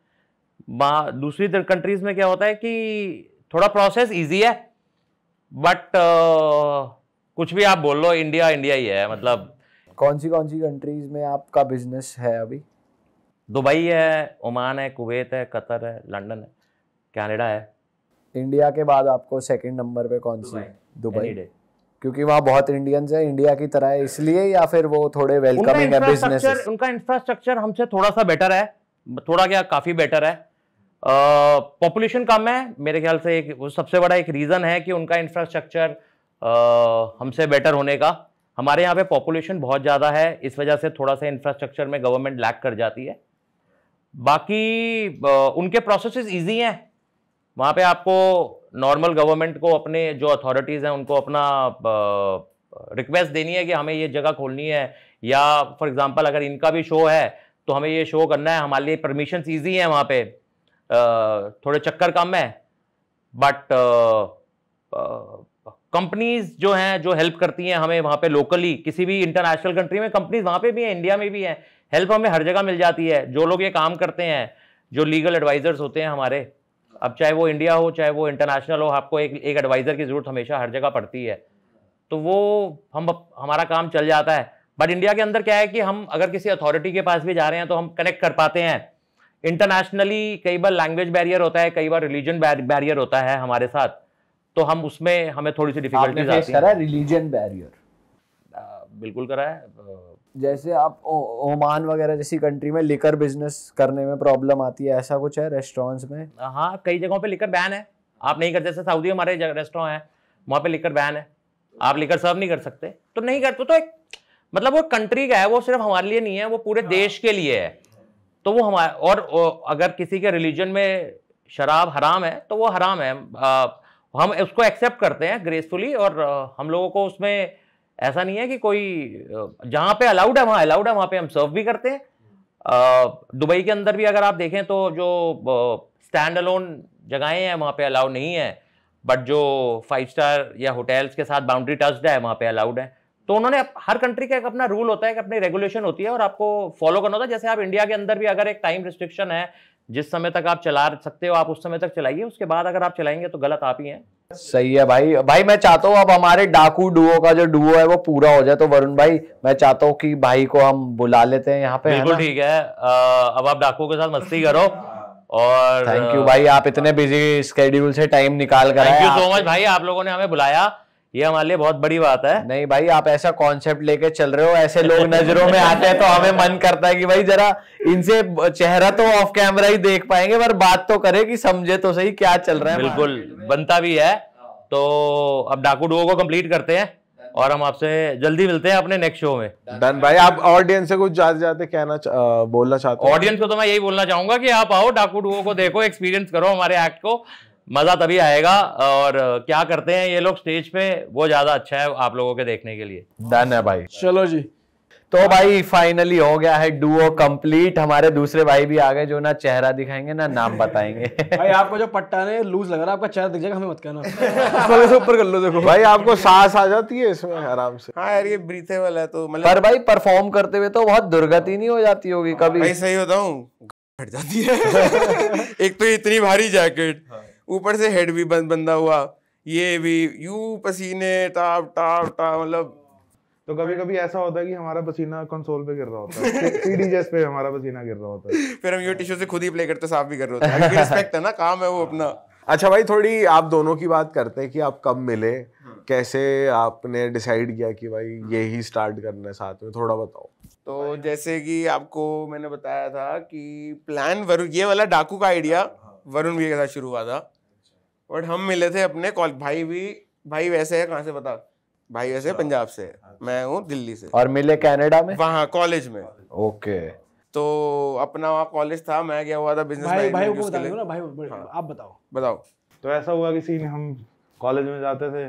दूसरी कंट्रीज में क्या होता है कि थोड़ा प्रोसेस इजी है बट कुछ भी आप बोल लो इंडिया इंडिया ही है मतलब कौन सी कौन सी कंट्रीज में आपका बिजनेस है अभी दुबई है ओमान है कुवैत है कतर है लंदन है कनाडा है इंडिया के बाद आपको सेकंड नंबर पे कौन सी दुबई क्योंकि वहाँ बहुत इंडियंस है इंडिया की तरह है इसलिए या फिर वो थोड़े वेलकमिंग है बिजनेस उनका इंफ्रास्ट्रक्चर हमसे थोड़ा सा बेटर है थोड़ा क्या काफ़ी बेटर है पॉपुलेशन कम है मेरे ख्याल से एक सबसे बड़ा एक रीज़न है कि उनका इंफ्रास्ट्रक्चर हमसे बेटर होने का हमारे यहाँ पे पॉपुलेशन बहुत ज़्यादा है इस वजह से थोड़ा सा इंफ्रास्ट्रक्चर में गवर्नमेंट लैक कर जाती है बाकी उनके प्रोसेस ईजी हैं वहाँ पे आपको नॉर्मल गवर्नमेंट को अपने जो अथॉरिटीज़ हैं उनको अपना रिक्वेस्ट देनी है कि हमें ये जगह खोलनी है या फॉर एग्जांपल अगर इनका भी शो है तो हमें ये शो करना है हमारे लिए परमिशन ईजी हैं वहाँ पे थोड़े चक्कर कम है बट कंपनीज जो हैं जो हेल्प करती हैं हमें वहाँ पे लोकली किसी भी इंटरनेशनल कंट्री में कंपनीज वहाँ पे भी हैं इंडिया में भी हैं हेल्प हमें हर जगह मिल जाती है जो लोग ये काम करते हैं जो लीगल एडवाइजर्स होते हैं हमारे अब चाहे वो इंडिया हो चाहे वो इंटरनेशनल हो आपको एक एक एडवाइज़र की ज़रूरत हमेशा हर जगह पड़ती है तो वो हम हमारा काम चल जाता है बट इंडिया के अंदर क्या है कि हम अगर किसी अथॉरिटी के पास भी जा रहे हैं तो हम कनेक्ट कर पाते हैं इंटरनेशनली कई बार लैंग्वेज बैरियर होता है कई बार रिलीजन बैरियर होता है हमारे साथ तो हम उसमें हमें थोड़ी सी डिफिकल्टी करा रिलीजन बैरियर बिल्कुल करा है जैसे आप ओमान वगैरह जैसी कंट्री में लिकर बिजनेस करने में प्रॉब्लम आती है ऐसा कुछ है रेस्टोरेंट्स में हाँ कई जगहों पे लिकर बैन है आप नहीं करते जैसे सऊदी हमारे रेस्टोरेंट है वहाँ पे लिकर बैन है आप लिकर सर्व नहीं कर सकते तो नहीं करते तो एक मतलब वो कंट्री का है वो सिर्फ हमारे लिए नहीं है वो पूरे हाँ। देश के लिए है तो वो हमारे और अगर किसी के रिलीजन में शराब हराम है तो वो हराम है आ, हम उसको एक्सेप्ट करते हैं ग्रेसफुली और हम लोगों को उसमें ऐसा नहीं है कि कोई जहाँ पे अलाउड है वहाँ अलाउड है वहाँ पे हम सर्व भी करते हैं दुबई के अंदर भी अगर आप देखें तो जो स्टैंड अलोन जगहें हैं वहाँ पे अलाउड नहीं है बट जो फाइव स्टार या होटल्स के साथ बाउंड्री टचड है वहाँ पे अलाउड है तो उन्होंने हर कंट्री का एक अपना रूल होता है एक अपनी रेगुलेशन होती है और आपको फॉलो करना होता है जैसे आप इंडिया के अंदर भी अगर एक टाइम रिस्ट्रिक्शन है जिस समय तक आप चला सकते हो आप उस समय तक चलाइए उसके बाद अगर आप चलाएंगे तो गलत आप ही हैं सही है भाई भाई मैं चाहता हूँ अब हमारे डाकू डुओ का जो डुओ है वो पूरा हो जाए तो वरुण भाई मैं चाहता हूँ कि भाई को हम बुला लेते हैं यहाँ पे बिल्कुल ठीक है, है अब आप डाकू के साथ मस्ती करो और थैंक यू भाई आप इतने बिजी स्केड्यूल से टाइम निकाल कर थैंक यू सो मच भाई आप लोगों ने हमें बुलाया ये हमारे लिए बहुत बड़ी बात है नहीं भाई आप ऐसा कॉन्सेप्ट लेके चल रहे हो ऐसे लोग नजरों में आते हैं तो हमें मन करता है कि भाई जरा इनसे चेहरा तो ऑफ कैमरा ही देख पाएंगे पर बात तो करे कि समझे तो सही क्या चल रहा है बिल्कुल बनता भी है तो अब डाकू डुओ को कंप्लीट करते हैं और हम आपसे जल्दी मिलते हैं अपने नेक्स्ट शो में डन भाई आप ऑडियंस से कुछ जाते जाते कहना बोलना चाहते हो ऑडियंस को तो मैं यही बोलना चाहूंगा कि आप आओ डाकू डुओ को देखो एक्सपीरियंस करो हमारे एक्ट को मज़ा तभी आएगा और क्या करते हैं ये लोग स्टेज पे वो ज़्यादा अच्छा है आप लोगों के देखने के लिए डन है भाई चलो जी तो भाई फाइनली हो गया है डुओ कंप्लीट हमारे दूसरे भाई भी आ गए जो ना चेहरा दिखाएंगे ना नाम बताएंगे भाई आपको जो पट्टा ने लूज लग रहा है आपका चेहरा दिख जाएगा हमें मत कहना थोड़े से ऊपर कर लो देखो भाई आपको सांस आ जाती है इसमें आराम से हाँ यार ये ब्रीथेबल है तो मतलब पर भाई परफॉर्म करते हुए तो बहुत दुर्गति नहीं हो जाती होगी कभी भाई सही बताऊं हट जाती है एक तो इतनी भारी जैकेट ऊपर से हेड भी बंद बंदा हुआ ये भी यू पसीने टाप टाप टाप मतलब तो कभी कभी ऐसा होता है कि हमारा पसीना कंसोल पे गिर रहा होता है सीडी जेस पे हमारा पसीना गिर रहा होता है फिर हम ये टिश्यू से खुद ही प्ले करते साफ भी कर रहे होते हैं रिस्पेक्ट है ना काम है वो अपना अच्छा भाई थोड़ी आप दोनों की बात करते हैं कि आप कब मिले कैसे आपने डिसाइड किया कि भाई ये ही स्टार्ट करना है साथ में थोड़ा बताओ तो जैसे कि आपको मैंने बताया था कि प्लान वरुण ये वाला डाकू का आइडिया हाँ। वरुण भी के साथ शुरू हुआ था बट हम मिले थे अपने कॉल भाई भी भाई वैसे है कहाँ से बता भाई वैसे अच्छा। पंजाब से अच्छा। मैं हूँ दिल्ली से और मिले कनाडा में वहाँ कॉलेज में ओके तो अपना वहाँ कॉलेज था मैं गया हुआ था बिजनेस भाई भाई भाई, भाई, भाई, भाई, भाई आप बताओ बताओ तो ऐसा हुआ कि सीन हम कॉलेज में जाते थे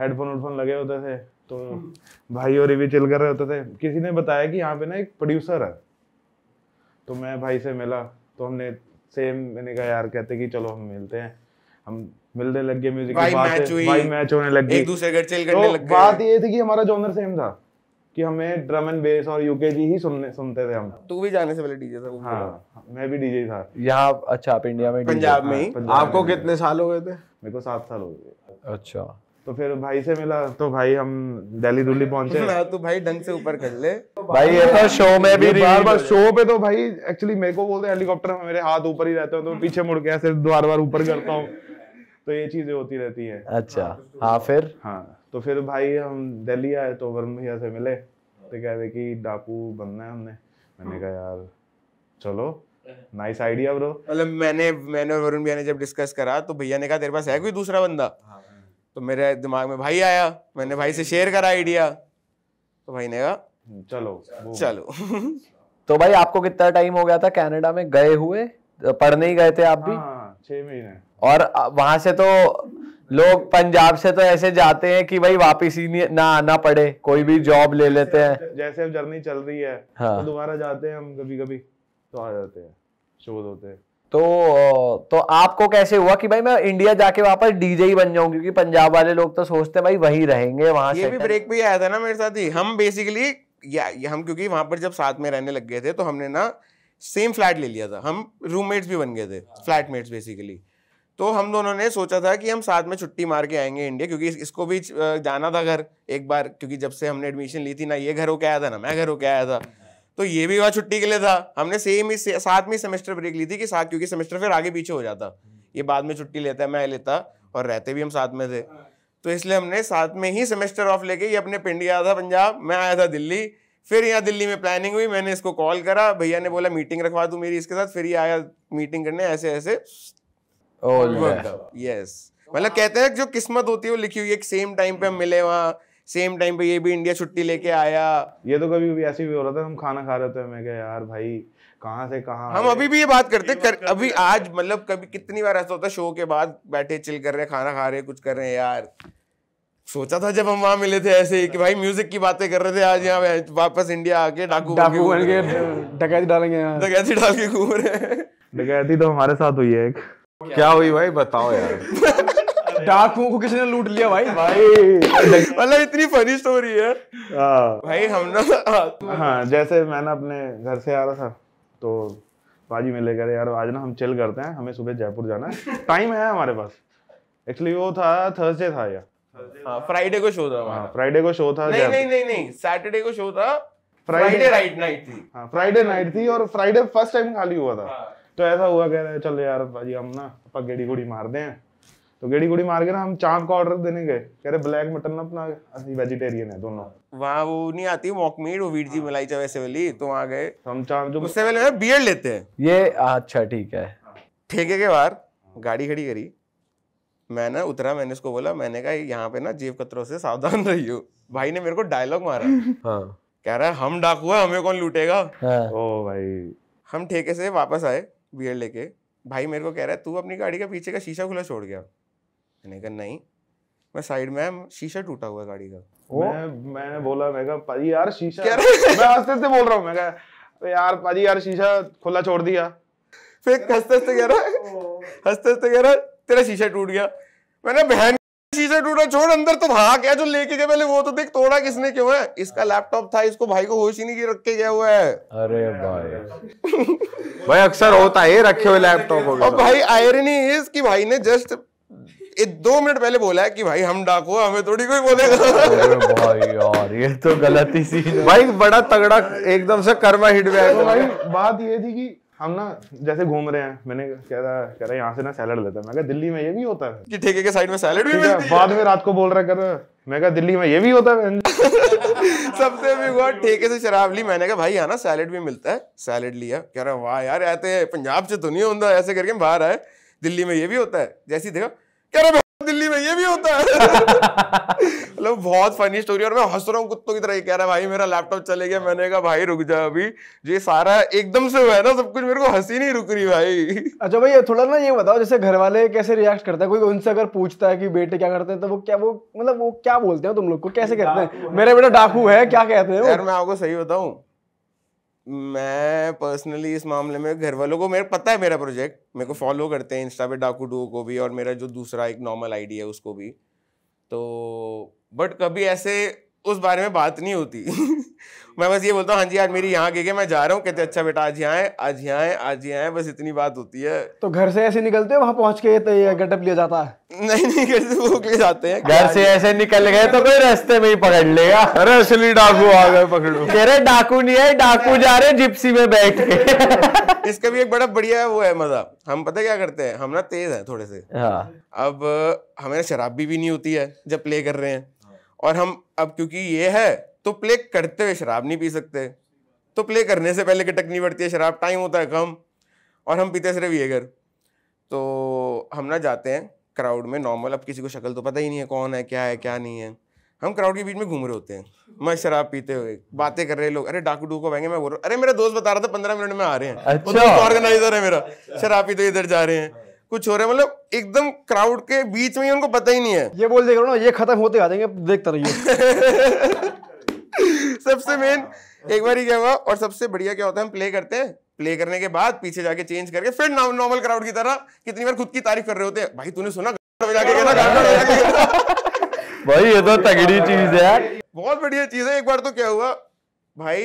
हेडफोन वेडफोन लगे होते थे तो हम्म। भाई और भी चिल कर रहे होते थे किसी ने बताया कि यहाँ पे ना एक प्रोड्यूसर है तो मैं भाई से मिला तो हमने सेम मैंने कहा यार कहते कि चलो हम मिलते हैं हम मिलने लग गए म्यूजिक भाई मैच हुई भाई मैच होने लग गए एक दूसरे घर चिल करने तो लग गए बात ये थी कि हमारा जॉनर सेम था कि हमें ड्रम एंड बेस और यूकेजी ही सुनने सुनते थे हम तू भी जाने से पहले डीजे था हां मैं भी डीजे था यहां अच्छा आप इंडिया में पंजाब में हाँ, आपको कितने साल हो गए थे मेरे को 7 साल हो गए अच्छा तो फिर भाई से मिला तो भाई हम दिल्ली दुल्ली पहुंचे हाँ, तो भाई ढंग से ऊपर कर ले भाई ये तो शो में भी बार बार शो पे तो भाई एक्चुअली मेरे को बोलते हेलीकॉप्टर में मेरे हाथ ऊपर ही रहते हैं तो पीछे मुड़ के ऐसे बार बार ऊपर करता हूँ तो ये चीज़ें होती रहती है अच्छा हाँ, हाँ फिर हाँ तो फिर भाई हम दिल्ली आए तो वरुण भैया से मिले तो कह रहे कि डाकू बनना है हमने मैंने हाँ। कहा यार चलो नाइस आइडिया ब्रो मतलब मैंने मैंने और वरुण भैया ने जब डिस्कस करा तो भैया ने कहा तेरे पास है कोई दूसरा बंदा हाँ, तो मेरे दिमाग में भाई आया मैंने भाई से शेयर करा आइडिया तो भाई ने कहा चलो चलो तो भाई आपको कितना टाइम हो गया था कनाडा में गए हुए पढ़ने ही गए थे आप भी छह महीने और वहां से तो लोग पंजाब से तो ऐसे जाते हैं कि भाई वापिस ही ना आना पड़े कोई भी जॉब ले लेते हैं जैसे अब जर्नी चल रही है तो हाँ। तो दोबारा जाते हैं हम कभी कभी तो आ जाते हैं शोध होते हैं तो तो आपको कैसे हुआ कि भाई मैं इंडिया जाके वापस डीजे ही बन जाऊंगी क्योंकि पंजाब वाले लोग तो सोचते हैं भाई वही रहेंगे वहां ये भी ब्रेक भी आया था ना मेरे साथ ही हम बेसिकली या, या हम क्योंकि वहां पर जब साथ में रहने लग गए थे तो हमने ना सेम फ्लैट ले लिया था हम रूममेट्स भी बन गए थे फ्लैटमेट्स बेसिकली तो हम दोनों ने सोचा था कि हम साथ में छुट्टी मार के आएंगे इंडिया क्योंकि इसको भी जाना था घर एक बार क्योंकि जब से हमने एडमिशन ली थी ना ये घर होके आया था ना मैं घर होके आया था तो ये भी वहाँ छुट्टी के लिए था हमने सेम ही से, साथ में सेमेस्टर ब्रेक ली थी कि साथ क्योंकि सेमेस्टर फिर आगे पीछे हो जाता ये बाद में छुट्टी लेता है मैं लेता और रहते भी हम साथ में थे तो इसलिए हमने साथ में ही सेमेस्टर ऑफ लेके ये अपने पिंड गया था पंजाब मैं आया था दिल्ली फिर यहाँ दिल्ली में प्लानिंग हुई मैंने इसको कॉल करा भैया ने बोला मीटिंग रखवा दूँ मेरी इसके साथ फिर ये आया मीटिंग करने ऐसे ऐसे यस oh, मतलब कहते हैं जो किस्मत होती है वो लिखी हुई है सेम टाइम पे हम मिले वहाँ सेम टाइम पे ये भी इंडिया छुट्टी लेके आया ये तो कभी कभी ऐसे भी हो रहा था हम खाना खा रहे थे मैं क्या यार भाई कहाँ से कहाँ हम अभी भी ये बात करते हैं कर, अभी आज मतलब कभी कितनी बार ऐसा होता है शो के बाद बैठे चिल कर रहे हैं खाना खा रहे कुछ कर रहे हैं यार सोचा था जब हम वहां मिले थे ऐसे कि भाई म्यूजिक की बातें कर रहे थे आज यहाँ वापस इंडिया आके डाकू डाकू बन के डकैती डालेंगे डकैती डाल के घूम रहे हैं डकैती तो हमारे साथ हुई है एक क्या, हुई भाई बताओ यार डाकुओं को किसी ने लूट लिया भाई भाई मतलब इतनी फनी स्टोरी है हाँ। भाई हम ना हाँ जैसे मैंने अपने घर से आ रहा था तो बाजी में लेकर यार आज ना हम चिल करते हैं हमें सुबह जयपुर जाना है टाइम है हमारे पास एक्चुअली वो था थर्सडे था यार फ्राइडे को शो था हाँ, फ्राइडे को शो था हाँ, नहीं नहीं नहीं नहीं सैटरडे को शो था फ्राइडे नाइट थी फ्राइडे हाँ, नाइट थी और फ्राइडे फर्स्ट टाइम खाली हुआ था तो ऐसा हुआ कह रहे चल यार भाजी हम ना आप गेड़ी गुड़ी मार हैं तो गेड़ी गुड़ी मार के ना हम चाप का ऑर्डर देने गए कह रहे ब्लैक मटन ना अपना असली वेजिटेरियन है दोनों वहाँ वो नहीं आती मॉक मीट वो वीर जी हाँ। मलाई चाहे वैसे वाली तो वहाँ गए तो हम चाप जो उससे पहले बियर लेते हैं ये अच्छा ठीक है ठेके के बाहर गाड़ी खड़ी करी मैं ना उतरा मैंने उसको बोला मैंने कहा यहाँ पे ना जेब कतरों से सावधान रही हो भाई ने मेरे को डायलॉग मारा हाँ। कह रहा है हम डाकू है हमें कौन लूटेगा हाँ। ओ भाई हम ठेके से वापस आए बियर लेके भाई मेरे को कह रहा है तू अपनी गाड़ी का पीछे का शीशा खुला छोड़ गया मैंने कहा नहीं मैं साइड में शीशा टूटा हुआ गाड़ी का मैं मैं बोला मैं कहा यार शीशा मैं आस्ते आस्ते बोल रहा हूँ मैं कहा यार पाजी यार शीशा खुला छोड़ दिया फिर हंसते हंसते कह रहा हंसते हंसते कह रहा तेरा शीशा टूट गया मैंने बहन शीशे टूटा छोड़ अंदर तो भागा क्या जो लेके गए पहले वो तो देख तोड़ा किसने क्यों है इसका लैपटॉप था इसको भाई को होश ही नहीं की रख के गया हुआ है अरे भाई भाई अक्सर होता है रखे हुए लैपटॉप हो और भाई आयरनी इज कि भाई ने जस्ट एक दो मिनट पहले बोला है कि भाई हम डाकू हमें थोड़ी कोई बोलेगा भाई यार ये तो गलती सी भाई बड़ा तगड़ा एकदम से कर्मा हिट गया तो भाई बात ये थी कि हम ना जैसे घूम रहे हैं मैंने कह रहा कह रहा यहाँ से ना सैलड लेता मैं कहा दिल्ली में ये भी होता है कि ठेके के साइड में सैलड भी मिलता है बाद में रात को बोल रहा कर मैं कहा दिल्ली में ये भी होता है सबसे भी हुआ ठेके से शराब ली मैंने कहा भाई यहाँ ना सैलड भी मिलता है सैलड लिया कह रहा वाह यार आते पंजाब से तो नहीं होता ऐसे करके बाहर आए दिल्ली में ये भी होता है जैसी देखा कह रहा दिल्ली में ये भी होता है मतलब बहुत फनी स्टोरी और मैं हंस रहा हूँ कुत्तों की तरह कह रहा है भाई मेरा लैपटॉप चले गया मैंने कहा भाई रुक जा अभी ये सारा एकदम से हुआ है ना सब कुछ मेरे को हंसी नहीं रुक रही भाई अच्छा भाई थोड़ा ना ये बताओ जैसे घर वाले कैसे रिएक्ट करते हैं कोई उनसे अगर पूछता है कि बेटे क्या करते हैं तो वो क्या वो मतलब वो क्या बोलते हो तुम लोग को कैसे कहते हैं मेरा बेटा डाकू है क्या कहते हैं यार मैं आपको सही बताऊँ मैं पर्सनली इस मामले में घर वालों को मेरा पता है मेरा प्रोजेक्ट मेरे को फॉलो करते हैं इंस्टा पे डाकू डू को भी और मेरा जो दूसरा एक नॉर्मल आईडी है उसको भी तो बट कभी ऐसे उस बारे में बात नहीं होती मैं बस ये बोलता हूँ हाँ जी आज मेरी यहाँ गई मैं जा रहा हूँ कहते अच्छा बेटा आज यहाँ आए आज यहाँ आए आज यहाँ आए बस इतनी बात होती है तो घर से ऐसे निकलते हो वहाँ पहुँच के तो ये गटअप लिया जाता है नहीं नहीं घर से भूख ले जाते हैं घर से ऐसे निकल गए तो कोई रास्ते में ही पकड़ लेगा अरे असली डाकू आ गए पकड़ो कह रहे डाकू नहीं है डाकू जा रहे जिप्सी में बैठ के इसका भी एक बड़ा बढ़िया वो है मजा हम पता क्या करते हैं हम ना तेज है थोड़े से हाँ। अब हमें शराबी भी नहीं होती है जब प्ले कर रहे हैं और हम अब क्योंकि ये है तो प्ले करते हुए शराब नहीं पी सकते तो प्ले करने से पहले कटकनी पड़ती है शराब टाइम होता है कम और हम पीते सिर्फ ये घर तो हम ना जाते हैं क्राउड में नॉर्मल अब किसी को शक्ल तो पता ही नहीं है कौन है क्या है क्या नहीं है हम क्राउड के बीच में घूम रहे होते हैं मैं शराब पीते हुए बातें कर रहे हैं लोग अरे डाकू डूको बहेंगे मैं बोल रहा हूँ अरे मेरा दोस्त बता रहा था पंद्रह मिनट में आ रहे हैं तो अच्छा। तो ऑर्गेनाइजर है मेरा अच्छा। शराब पीते इधर जा रहे हैं कुछ हो रहा है मतलब एकदम क्राउड के बीच में ही उनको पता ही नहीं है ये बोल रहा ना ये खत्म होते आ जाएंगे देखता रहिए सबसे मेन हाँ। एक बार ही क्या हुआ और सबसे बढ़िया क्या होता है हम प्ले करते हैं प्ले करने के बाद पीछे जाके चेंज करके फिर नॉर्मल क्राउड की तरह कितनी बार खुद की तारीफ कर रहे होते हैं भाई तूने सुना भाई ये तो तगड़ी चीज है बहुत बढ़िया चीज है एक बार तो क्या हुआ भाई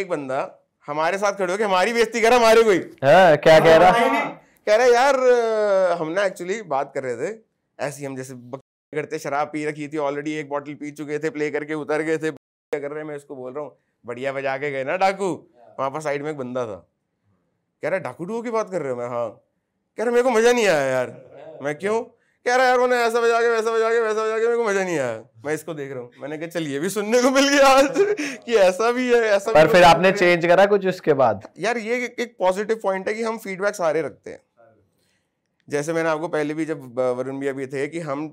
एक बंदा हमारे साथ खड़े होकर हमारी बेइज्जती कर हमारे कोई है हाँ, क्या कह रहा हाँ, कह रहा यार हम ना एक्चुअली बात कर रहे थे ऐसी हम जैसे करते शराब पी रखी थी ऑलरेडी एक बॉटल पी चुके थे प्ले करके उतर गए थे क्या कर रहे हैं मैं इसको बोल रहा हूँ बढ़िया बजा के गए ना डाकू हाँ। वहाँ पर साइड में एक बंदा था कह रहा है डाकू डूबो की बात कर रहे हो मैं हाँ कह रहा मेरे को मज़ा नहीं आया यार मैं क्यों कह रहा यार उन्हें ऐसा बजा के वैसा बजा के वैसा बजा के मेरे को मज़ा नहीं आया मैं इसको देख रहा हूँ मैंने कहा चल ये भी सुनने को मिल गया आज कि ऐसा भी है ऐसा पर फिर आपने चेंज करा कुछ उसके बाद यार ये एक पॉजिटिव पॉइंट है कि हम फीडबैक सारे रखते हैं जैसे मैंने आपको पहले भी जब वरुण भी अभी थे कि हम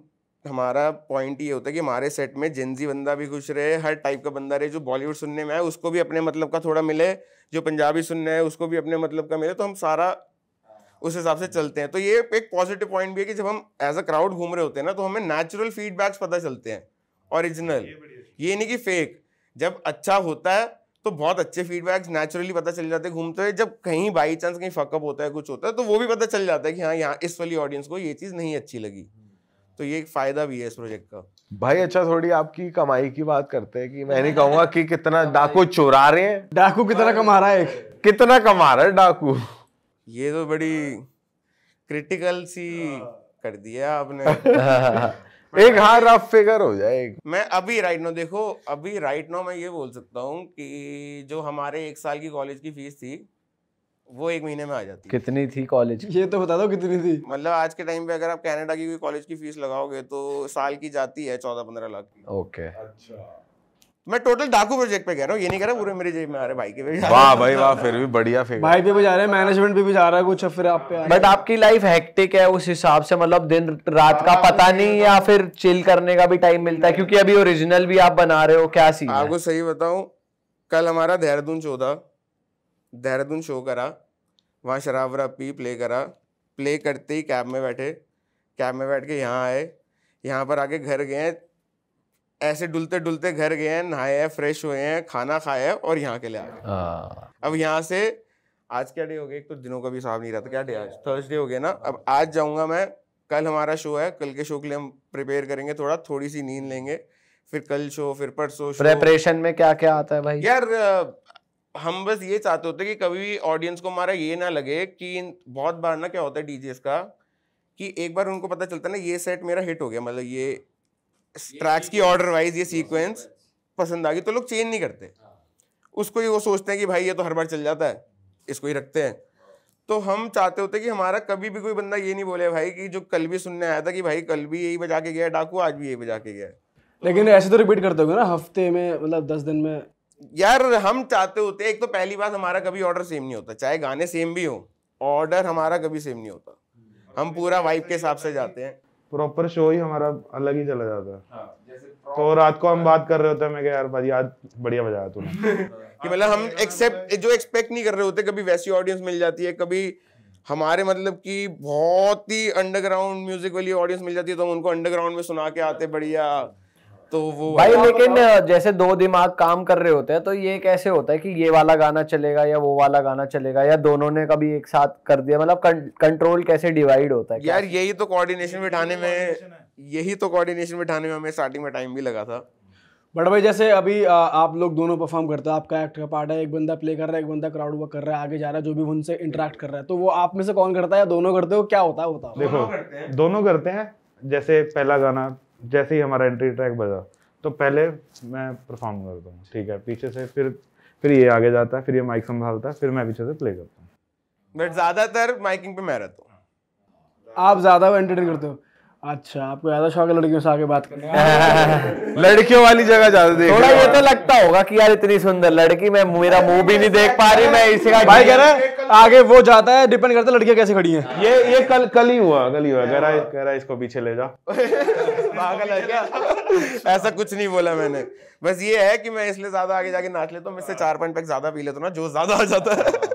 हमारा पॉइंट ये होता है कि हमारे सेट में जेंजी बंदा भी खुश रहे हर टाइप का बंदा रहे जो बॉलीवुड सुनने में आए उसको भी अपने मतलब का थोड़ा मिले जो पंजाबी सुनने आए उसको भी अपने मतलब का मिले तो हम सारा उस हिसाब से चलते हैं तो ये एक पॉजिटिव पॉइंट भी है कि जब हम एज अ क्राउड घूम रहे होते हैं ना तो हमें नेचुरल फीडबैक्स पता चलते हैं ओरिजिनल ये नहीं कि फेक जब अच्छा होता है तो बहुत अच्छे फीडबैक्स नेचुरली पता चल जाते हैं घूमते हुए जब कहीं बाई चांस कहीं फकअप होता है कुछ होता है तो वो भी पता चल जाता है कि हाँ यहाँ इस वाली ऑडियंस को ये चीज़ नहीं अच्छी लगी तो ये एक फायदा भी है इस प्रोजेक्ट का भाई अच्छा थोड़ी आपकी कमाई की बात करते हैं कि मैं नहीं कहूंगा कि कितना डाकू चुरा रहे हैं डाकू कितना कमा रहा है कितना कमा रहा है डाकू ये तो बड़ी क्रिटिकल सी कर दिया आपने एक हाँ रफ फिगर हो जाएगा मैं अभी राइट नो देखो अभी राइट नो मैं ये बोल सकता हूँ कि जो हमारे एक साल की कॉलेज की फीस थी वो एक महीने में आ जाती है कितनी थी कॉलेज ये तो बता दो कितनी थी मतलब आज के टाइम पे अगर आप कनाडा की कोई कॉलेज की फीस लगाओगे तो साल की जाती है चौदह पंद्रह लाख की ओके अच्छा मैं टोटल डाकू प्रोजेक्ट पे कह रहा हूँ ये नहीं कह रहा पूरे मेरे जेब में आ रहे भाई के भाई वाह भाई वाह फिर भी बढ़िया फिर भाई पे भी जा रहे हैं मैनेजमेंट भी जा रहा है कुछ फिर आप पे बट आपकी लाइफ हेक्टिक है उस हिसाब से मतलब दिन रात का हाँ, पता नहीं तो या फिर चिल करने का भी टाइम मिलता है क्योंकि अभी ओरिजिनल भी आप बना रहे हो क्या सीन आपको सही बताऊं कल हमारा देहरादून चौदह देहरादून शो करा वहाँ शराब वराब पी प्ले करा प्ले करते ही कैब में बैठे कैब में बैठ के यहाँ आए यहाँ पर आके घर गए ऐसे डुलते डुलते घर गए हैं नहाए हैं फ्रेश हुए हैं खाना खाया है और यहाँ के लिए आ गए अब यहाँ से आज क्या डे हो गया एक तो दिनों का भी हिसाब नहीं रहता क्या डे आज थर्सडे हो गया ना अब आज जाऊँगा मैं कल हमारा शो है कल के शो के लिए हम प्रिपेयर करेंगे थोड़ा थोड़ी सी नींद लेंगे फिर कल शो फिर परसों प्रेपरेशन में क्या क्या आता है भाई यार हम बस ये चाहते होते कि कभी भी ऑडियंस को हमारा ये ना लगे कि बहुत बार ना क्या होता है डीजेस का कि एक बार उनको पता चलता ना ये सेट मेरा हिट हो गया मतलब ये ट्रैक्स की ऑर्डर वाइज ये सीक्वेंस पसंद आ गई तो लोग चेंज नहीं करते हाँ। उसको ये वो सोचते हैं कि भाई ये तो हर बार चल जाता है इसको ही रखते हैं तो हम चाहते होते कि हमारा कभी भी कोई बंदा ये नहीं बोले भाई कि जो कल भी सुनने आया था कि भाई कल भी यही बजा के गया डाकू आज भी यही बजा के गया लेकिन ऐसे तो रिपीट करते हो ना हफ्ते में मतलब दस दिन में यार हम चाहते होते एक तो पहली बात हमारा कभी ऑर्डर सेम नहीं होता चाहे गाने सेम भी हो ऑर्डर हमारा कभी सेम नहीं होता हम पूरा वाइब के हिसाब से जाते हैं प्रॉपर शो ही हमारा अलग ही चला जाता है हाँ, तो रात को हम बात कर रहे होते हैं मैं यार भाई आज बढ़िया बजाया तूने कि मतलब हम एक्सेप्ट जो एक्सपेक्ट नहीं कर रहे होते कभी वैसी ऑडियंस मिल जाती है कभी हमारे मतलब कि बहुत ही अंडरग्राउंड म्यूजिक वाली ऑडियंस मिल जाती है तो हम उनको अंडरग्राउंड में सुना के आते बढ़िया तो वो भाई लेकिन जैसे दो दिमाग काम कर रहे होते हैं तो ये कैसे होता है कि ये वाला गाना चलेगा या वो वाला गाना चलेगा या दोनों ने कभी एक साथ कर दिया मतलब कंट्रोल कैसे डिवाइड होता है यार यही तो कोऑर्डिनेशन बिठाने में यही तो कोऑर्डिनेशन बिठाने में हमें स्टार्टिंग में टाइम भी लगा था बट भाई जैसे अभी आ, आप लोग दोनों परफॉर्म करते हो आपका एक्ट का पार्ट है एक बंदा प्ले कर रहा है एक बंदा क्राउड वर्क कर रहा है आगे जा रहा है जो भी उनसे इंटरेक्ट कर रहा है तो वो आप में से कौन करता है या दोनों करते हो क्या होता है होता है देखो दोनों करते हैं जैसे पहला गाना जैसे ही हमारा एंट्री ट्रैक बजा तो पहले मैं परफॉर्म करता हूँ ठीक है पीछे से फिर फिर ये आगे जाता है फिर ये माइक संभालता है फिर मैं पीछे से प्ले करता हूँ बट ज़्यादातर माइकिंग पे मैं रहता हूँ आप ज़्यादा एंटरटेन करते हो अच्छा आपको ज्यादा शौक है लड़कियों से आगे बात करने लड़कियों वाली जगह ज्यादा देख थोड़ा ये तो लगता होगा कि यार इतनी सुंदर लड़की मैं मेरा मुंह भी नहीं देख पा रही मैं इसी का भाई कह रहा है आगे वो जाता है डिपेंड करता है लड़कियां कैसे खड़ी हैं ये ये कल कल ही हुआ कल ही हुआ कह रहा है कह रहा है इसको पीछे ले जा पागल है क्या ऐसा कुछ नहीं बोला मैंने बस ये है कि मैं इसलिए ज्यादा आगे जाके नाच लेता हूं मुझसे चार पांच पैक ज्यादा पी लेता हूं ना जो ज्यादा आ जाता है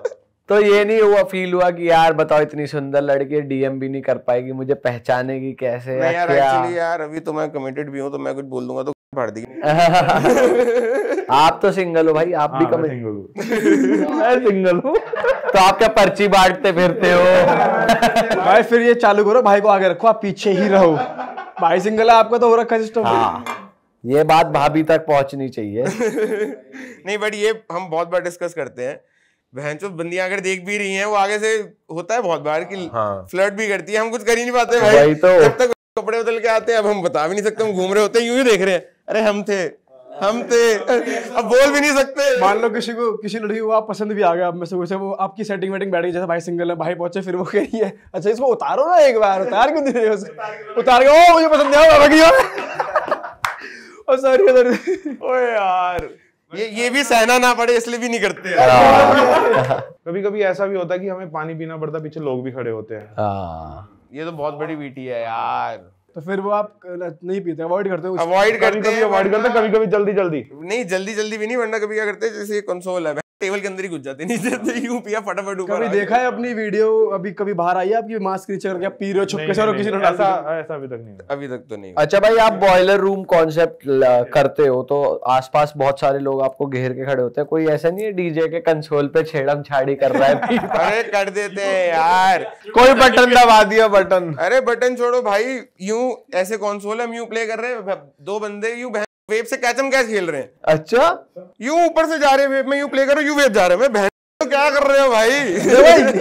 तो ये नहीं हुआ फील हुआ कि यार बताओ इतनी सुंदर लड़की है डीएम भी नहीं कर पाएगी मुझे पहचानेगी कैसे नहीं यार एक्चुअली यार अभी तो मैं कमिटेड भी हूँ तो मैं कुछ बोल दूंगा तो दी आप तो सिंगल हो भाई आप भी हाँ, कम सिंगल हो मैं सिंगल हूँ तो आप क्या पर्ची बांटते फिरते हो भाई फिर ये चालू करो भाई को आगे रखो आप पीछे ही रहो भाई सिंगल है आपका तो हो रखा सिस्टम हाँ ये बात भाभी तक पहुंचनी चाहिए नहीं बट ये हम बहुत बार डिस्कस करते हैं बहन चो बंदियां अगर देख भी रही हैं वो आगे से होता है बहुत बार कि हाँ। फ्लर्ट भी करती है हम कुछ कर ही नहीं पाते तो भाई, भाई तो जब तक कपड़े बदल के आते हैं अब हम बता भी नहीं सकते हम घूम रहे होते हैं यूं ही देख रहे हैं अरे हम थे हम थे अब बोल भी नहीं सकते मान लो किसी को किसी लड़की को आप पसंद भी आ गया में से वो आपकी सेटिंग वेटिंग बैठ गई जैसे भाई सिंगल है भाई पहुंचे फिर वो कह रही है अच्छा इसको उतारो ना एक बार उतार क्यों दे उसको उतार के ओ मुझे पसंद नहीं ओ सॉरी सॉरी ओए यार ये ये भी सहना ना पड़े इसलिए भी नहीं करते हाँ। कभी कभी ऐसा भी होता है कि हमें पानी पीना पड़ता पीछे लोग भी खड़े होते हैं हाँ। ये तो बहुत बड़ी बीटी है यार तो फिर वो आप नहीं पीते अवॉइड करते हो अवॉइड करते हैं अवॉइड करते कभी कभी जल्दी जल्दी नहीं जल्दी जल्दी भी नहीं वरना कभी क्या करते हैं जैसे कंसोल है टेबल के अंदर ही घुस जाते नीचे से हाँ। यूं पिया फटाफट ऊपर कभी देखा है अपनी वीडियो अभी कभी बाहर आई है आपकी मास्क नीचे करके आप पी रहे हो छुपके से और किसी ने ऐसा ऐसा अभी तक नहीं अभी तक तो नहीं अच्छा भाई आप बॉयलर रूम कॉन्सेप्ट करते हो तो आसपास बहुत सारे लोग आपको घेर के खड़े होते हैं कोई ऐसा नहीं है डीजे के कंसोल पे छेड़म छाड़ी कर रहा है अरे कर देते हैं यार कोई बटन दबा दिया बटन अरे बटन छोड़ो भाई यूं ऐसे कंसोल हम यूं प्ले कर रहे हैं दो बंदे यूं वेब से कैचम कैच खेल रहे हैं अच्छा यू ऊपर से जा रहे हैं वेब में यू प्ले करो यू वेब जा रहे हैं बहन तो क्या कर रहे हो भाई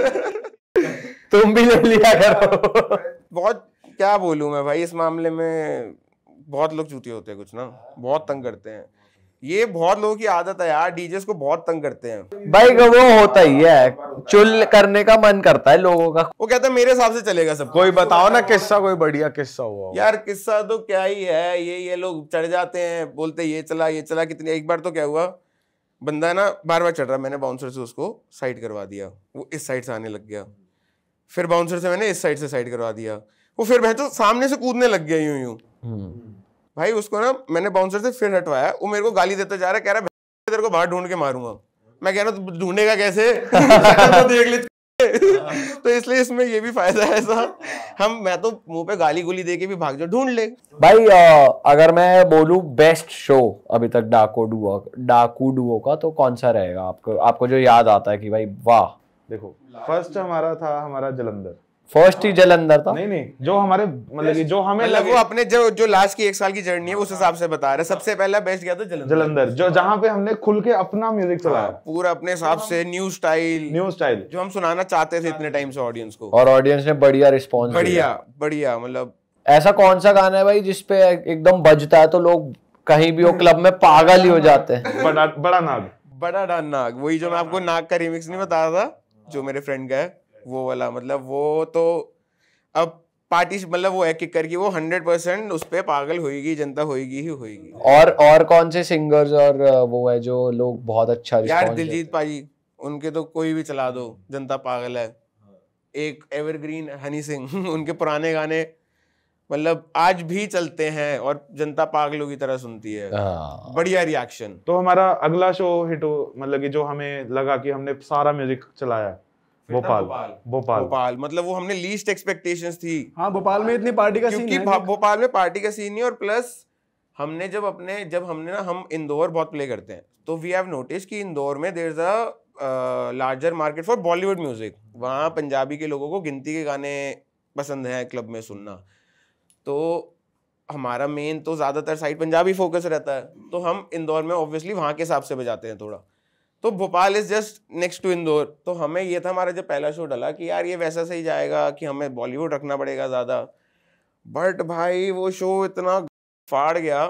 तुम भी ले लिया करो बहुत क्या बोलूं मैं भाई इस मामले में बहुत लोग चूती होते हैं कुछ ना बहुत तंग करते हैं ये बहुत लोगों की आदत है यार डीजे को बहुत तंग करते हैं भाई वो होता ही है चुल करने का मन करता है लोगों का वो कहता है मेरे हिसाब से चलेगा सब कोई बताओ ना किस्सा कोई बढ़िया किस्सा हुआ यार किस्सा तो क्या ही है ये ये लोग चढ़ जाते हैं बोलते ये चला ये चला कितनी एक बार तो क्या हुआ बंदा ना बार बार चढ़ रहा मैंने बाउंसर से उसको साइड करवा दिया वो इस साइड से आने लग गया फिर बाउंसर से मैंने इस साइड से साइड करवा दिया वो फिर मैं तो सामने से कूदने लग गया यूं यूं हम्म। भाई उसको ना मैंने बाउंसर से फिर हटवाया वो मेरे को गाली देता जा रहा है कह रहा है को बाहर ढूंढ के मारूंगा मैं कह रहा हूँ ढूंढेगा कैसे देख ले तो इसलिए इसमें ये भी फायदा है सर हम मैं तो मुंह पे गाली गुली दे के भी भाग जाओ ढूंढ ले भाई आ, अगर मैं बोलू बेस्ट शो अभी तक डाको डुओ डाकू डुओ का तो कौन सा रहेगा आपको आपको जो याद आता है कि भाई वाह देखो फर्स्ट हमारा था हमारा जलंधर फर्स्ट ही जलंधर था नहीं नहीं जो हमारे मतलब जो हमें मतलब वो अपने जो जो लास्ट की एक साल की जर्नी है उस हिसाब से बता रहे सबसे पहला बेस्ट गया था जलंधर जलंधर जो जहाँ पे हमने खुल के अपना म्यूजिक चलाया हाँ, पूरा अपने हिसाब से न्यू स्टाइल न्यू स्टाइल जो हम सुनाना चाहते थे इतने टाइम से ऑडियंस को और ऑडियंस ने बढ़िया रिस्पॉन्स बढ़िया बढ़िया मतलब ऐसा कौन सा गाना है भाई जिसपे एकदम बजता है तो लोग कहीं भी हो क्लब में पागल ही हो जाते हैं बड़ा बड़ा नाग बड़ा डान नाग वही जो मैं आपको नाग का रिमिक्स नहीं बता रहा था जो मेरे फ्रेंड का है वो वाला मतलब वो तो अब पार्टी मतलब वो एक एक करके वो हंड्रेड परसेंट उस पर पागल होगी जनता होगी ही होगी और और कौन से सिंगर्स और वो है जो लोग बहुत अच्छा यार दिलजीत पाजी उनके तो कोई भी चला दो जनता पागल है एक एवरग्रीन हनी सिंह उनके पुराने गाने मतलब आज भी चलते हैं और जनता पागलों की तरह सुनती है हाँ। बढ़िया रिएक्शन तो हमारा अगला शो हिट हो मतलब कि जो हमें लगा कि हमने सारा म्यूजिक चलाया भोपाल भोपाल भोपाल मतलब वो हमने लीस्ट एक्सपेक्टेशंस थी हाँ भोपाल में इतनी पार्टी का सीन क्योंकि भोपाल में पार्टी का सीन नहीं और प्लस हमने जब अपने जब हमने ना हम इंदौर बहुत प्ले करते हैं तो वी हैव नोटिस कि इंदौर में there is a larger market for Bollywood music वहाँ पंजाबी के लोगों को गिनती के गाने पसंद हैं क्लब में सुनना तो हमारा मेन तो ज़्यादातर साइड पंजाबी फोकस रहता है तो हम इंदौर में ऑब्वियसली वहाँ के हिसाब से बजाते हैं थोड़ा तो Bhopal is just next to Indore तो हमें ये था हमारा जब पहला शो डला कि यार ये वैसा सही जाएगा कि हमें बॉलीवुड रखना पड़ेगा ज़्यादा बट भाई वो शो इतना फाड़ गया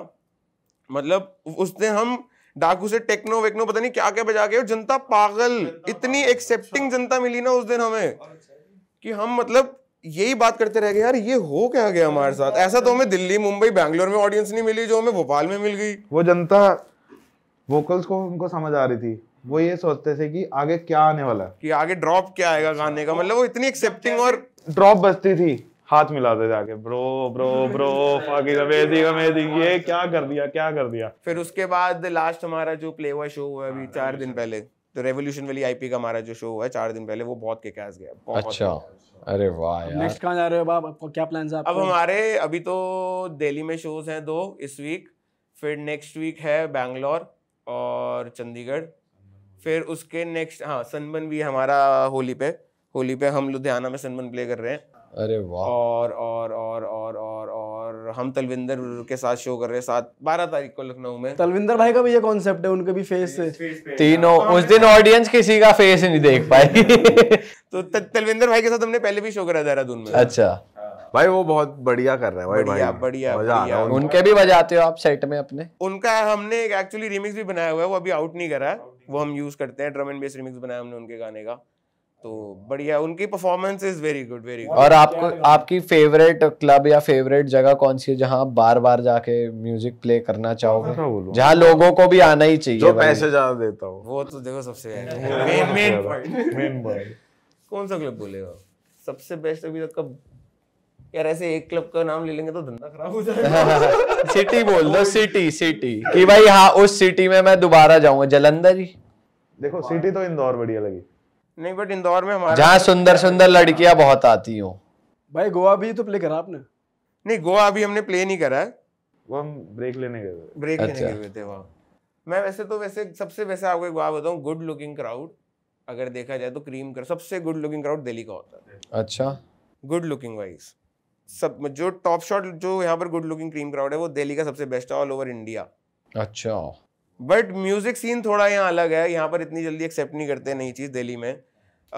मतलब उसने हम डाकू से टेक्नो वेक्नो पता नहीं क्या क्या बजा के जनता पागल इतनी एक्सेप्टिंग अच्छा। जनता मिली ना उस दिन हमें अच्छा। कि हम मतलब यही बात करते रह गए यार ये हो क्या गया हमारे साथ हाँ। ऐसा तो हमें दिल्ली मुंबई बैंगलोर में ऑडियंस नहीं मिली जो हमें भोपाल में मिल गई वो जनता वोकल्स को उनको समझ आ रही थी वो ये सोचते थे कि आगे क्या आने वाला है कि आगे ड्रॉप क्या आएगा गाने का मतलब वो इतनी एक्सेप्टिंग और ड्रॉप बजती थी हाथ मिलाते थे आगे ब्रो ब्रो ब्रो फाकी कमेदी कमेदी ये क्या कर दिया क्या कर दिया फिर उसके बाद लास्ट हमारा जो प्ले हुआ शो हुआ अभी हाँ, चार दिन पहले तो रेवोल्यूशन वाली आईपी का हमारा जो शो हुआ चार दिन पहले वो बहुत के कैस गया अच्छा अरे वाह यार नेक्स्ट कहाँ जा रहे हो बाप आपको क्या प्लान है अब हमारे अभी तो दिल्ली में शोज हैं दो इस वीक फिर नेक्स्ट वीक है बैंगलोर और चंडीगढ़ फिर उसके नेक्स्ट हाँ सनबन भी हमारा होली पे होली पे हम लुधियाना में सनबन प्ले कर रहे हैं अरे वाह और और और और और और हम तलविंदर के साथ शो कर रहे हैं सात बारह तारीख को लखनऊ में तलविंदर भाई का भी ये कॉन्सेप्ट है उनके भी फेस, से तीनों हाँ, उस दिन ऑडियंस किसी का फेस नहीं देख पाई तो तलविंदर भाई के साथ हमने पहले भी शो करा देहरादून में अच्छा हाँ। भाई वो बहुत बढ़िया कर रहे हैं भाई बढ़िया बढ़िया, उनके भी बजाते हो आप सेट में अपने उनका हमने एक्चुअली रिमिक्स भी बनाया हुआ है वो अभी आउट नहीं करा वो हम यूज़ करते हैं ड्रम एंड बेस रिमिक्स बनाया हमने उनके गाने का तो बढ़िया उनकी performance is very good very good और आपको आपकी फेवरेट क्लब या फेवरेट जगह कौन सी है जहाँ बार बार जाके म्यूजिक प्ले करना चाहोगे जहाँ लोगों को भी आना ही चाहिए जो पैसे ज्यादा देता हो वो तो देखो सबसे मेन मेन मेन कौन सा क्लब बोलेगा सबसे बेस्ट अभी तक का यार ऐसे एक क्लब का नाम ले लेंगे तो धंधा खराब हो जाएगा सिटी बोल दो सिटी सिटी कि भाई हाँ उस सिटी में मैं दोबारा जाऊंगा जलंधर ही देखो सिटी तो इंदौर बढ़िया लगी नहीं बट इंदौर में हमारा जहाँ सुंदर सुंदर लड़कियां बहुत आती हो भाई गोवा भी तो प्ले करा आपने नहीं गोवा अभी हमने प्ले नहीं करा वो हम ब्रेक लेने गए ब्रेक लेने अच्छा। गए थे वहाँ मैं वैसे तो वैसे सबसे वैसे आपको एक बात बताऊँ गुड लुकिंग क्राउड अगर देखा जाए तो क्रीम कर सबसे गुड लुकिंग क्राउड दिल्ली का होता है अच्छा गुड लुकिंग वाइज सब जो टॉप शॉट जो यहाँ पर गुड लुकिंग क्रीम क्राउड है वो दिल्ली का सबसे बेस्ट है ऑल ओवर इंडिया अच्छा बट म्यूज़िक सीन थोड़ा यहाँ अलग है यहाँ पर इतनी जल्दी एक्सेप्ट नहीं करते नई चीज़ दिल्ली में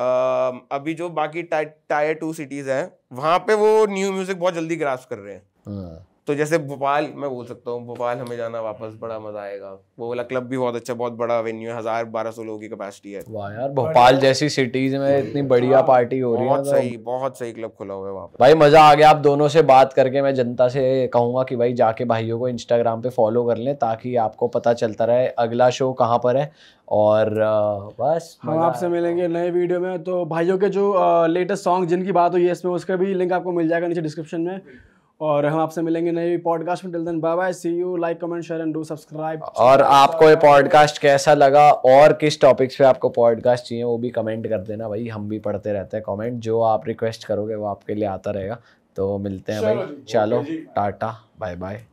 Uh, अभी जो बाकी टायर टू सिटीज हैं वहाँ पे वो न्यू म्यूजिक बहुत जल्दी ग्रास कर रहे हैं हाँ। तो जैसे भोपाल मैं बोल सकता हूँ भोपाल हमें जाना वापस बड़ा मजा आएगा वो वाला क्लब भी बहुत अच्छा बहुत बड़ा वेन्यू है हजार बारह सौ लोगों की कैपेसिटी है वाह यार भोपाल जैसी सिटीज में इतनी बढ़िया पार्टी हाँ। हो रही है बहुत तो सही बहुत सही क्लब खुला हुआ है वहाँ भाई मजा आ गया आप दोनों से बात करके मैं जनता से कहूंगा कि भाई जाके भाइयों को इंस्टाग्राम पे फॉलो कर लें ताकि आपको पता चलता रहे अगला शो कहाँ पर है और बस हम आपसे मिलेंगे नए वीडियो में तो भाइयों के जो लेटेस्ट सॉन्ग जिनकी बात हुई है इसमें उसका भी लिंक आपको मिल जाएगा नीचे डिस्क्रिप्शन में और हम आपसे मिलेंगे नए पॉडकास्ट में till bye bye see you like comment share and do subscribe और आपको ये पॉडकास्ट कैसा लगा और किस टॉपिक्स पे आपको पॉडकास्ट चाहिए वो भी कमेंट कर देना भाई हम भी पढ़ते रहते हैं कमेंट जो आप रिक्वेस्ट करोगे वो आपके लिए आता रहेगा तो मिलते हैं भाई चलो टाटा बाय बाय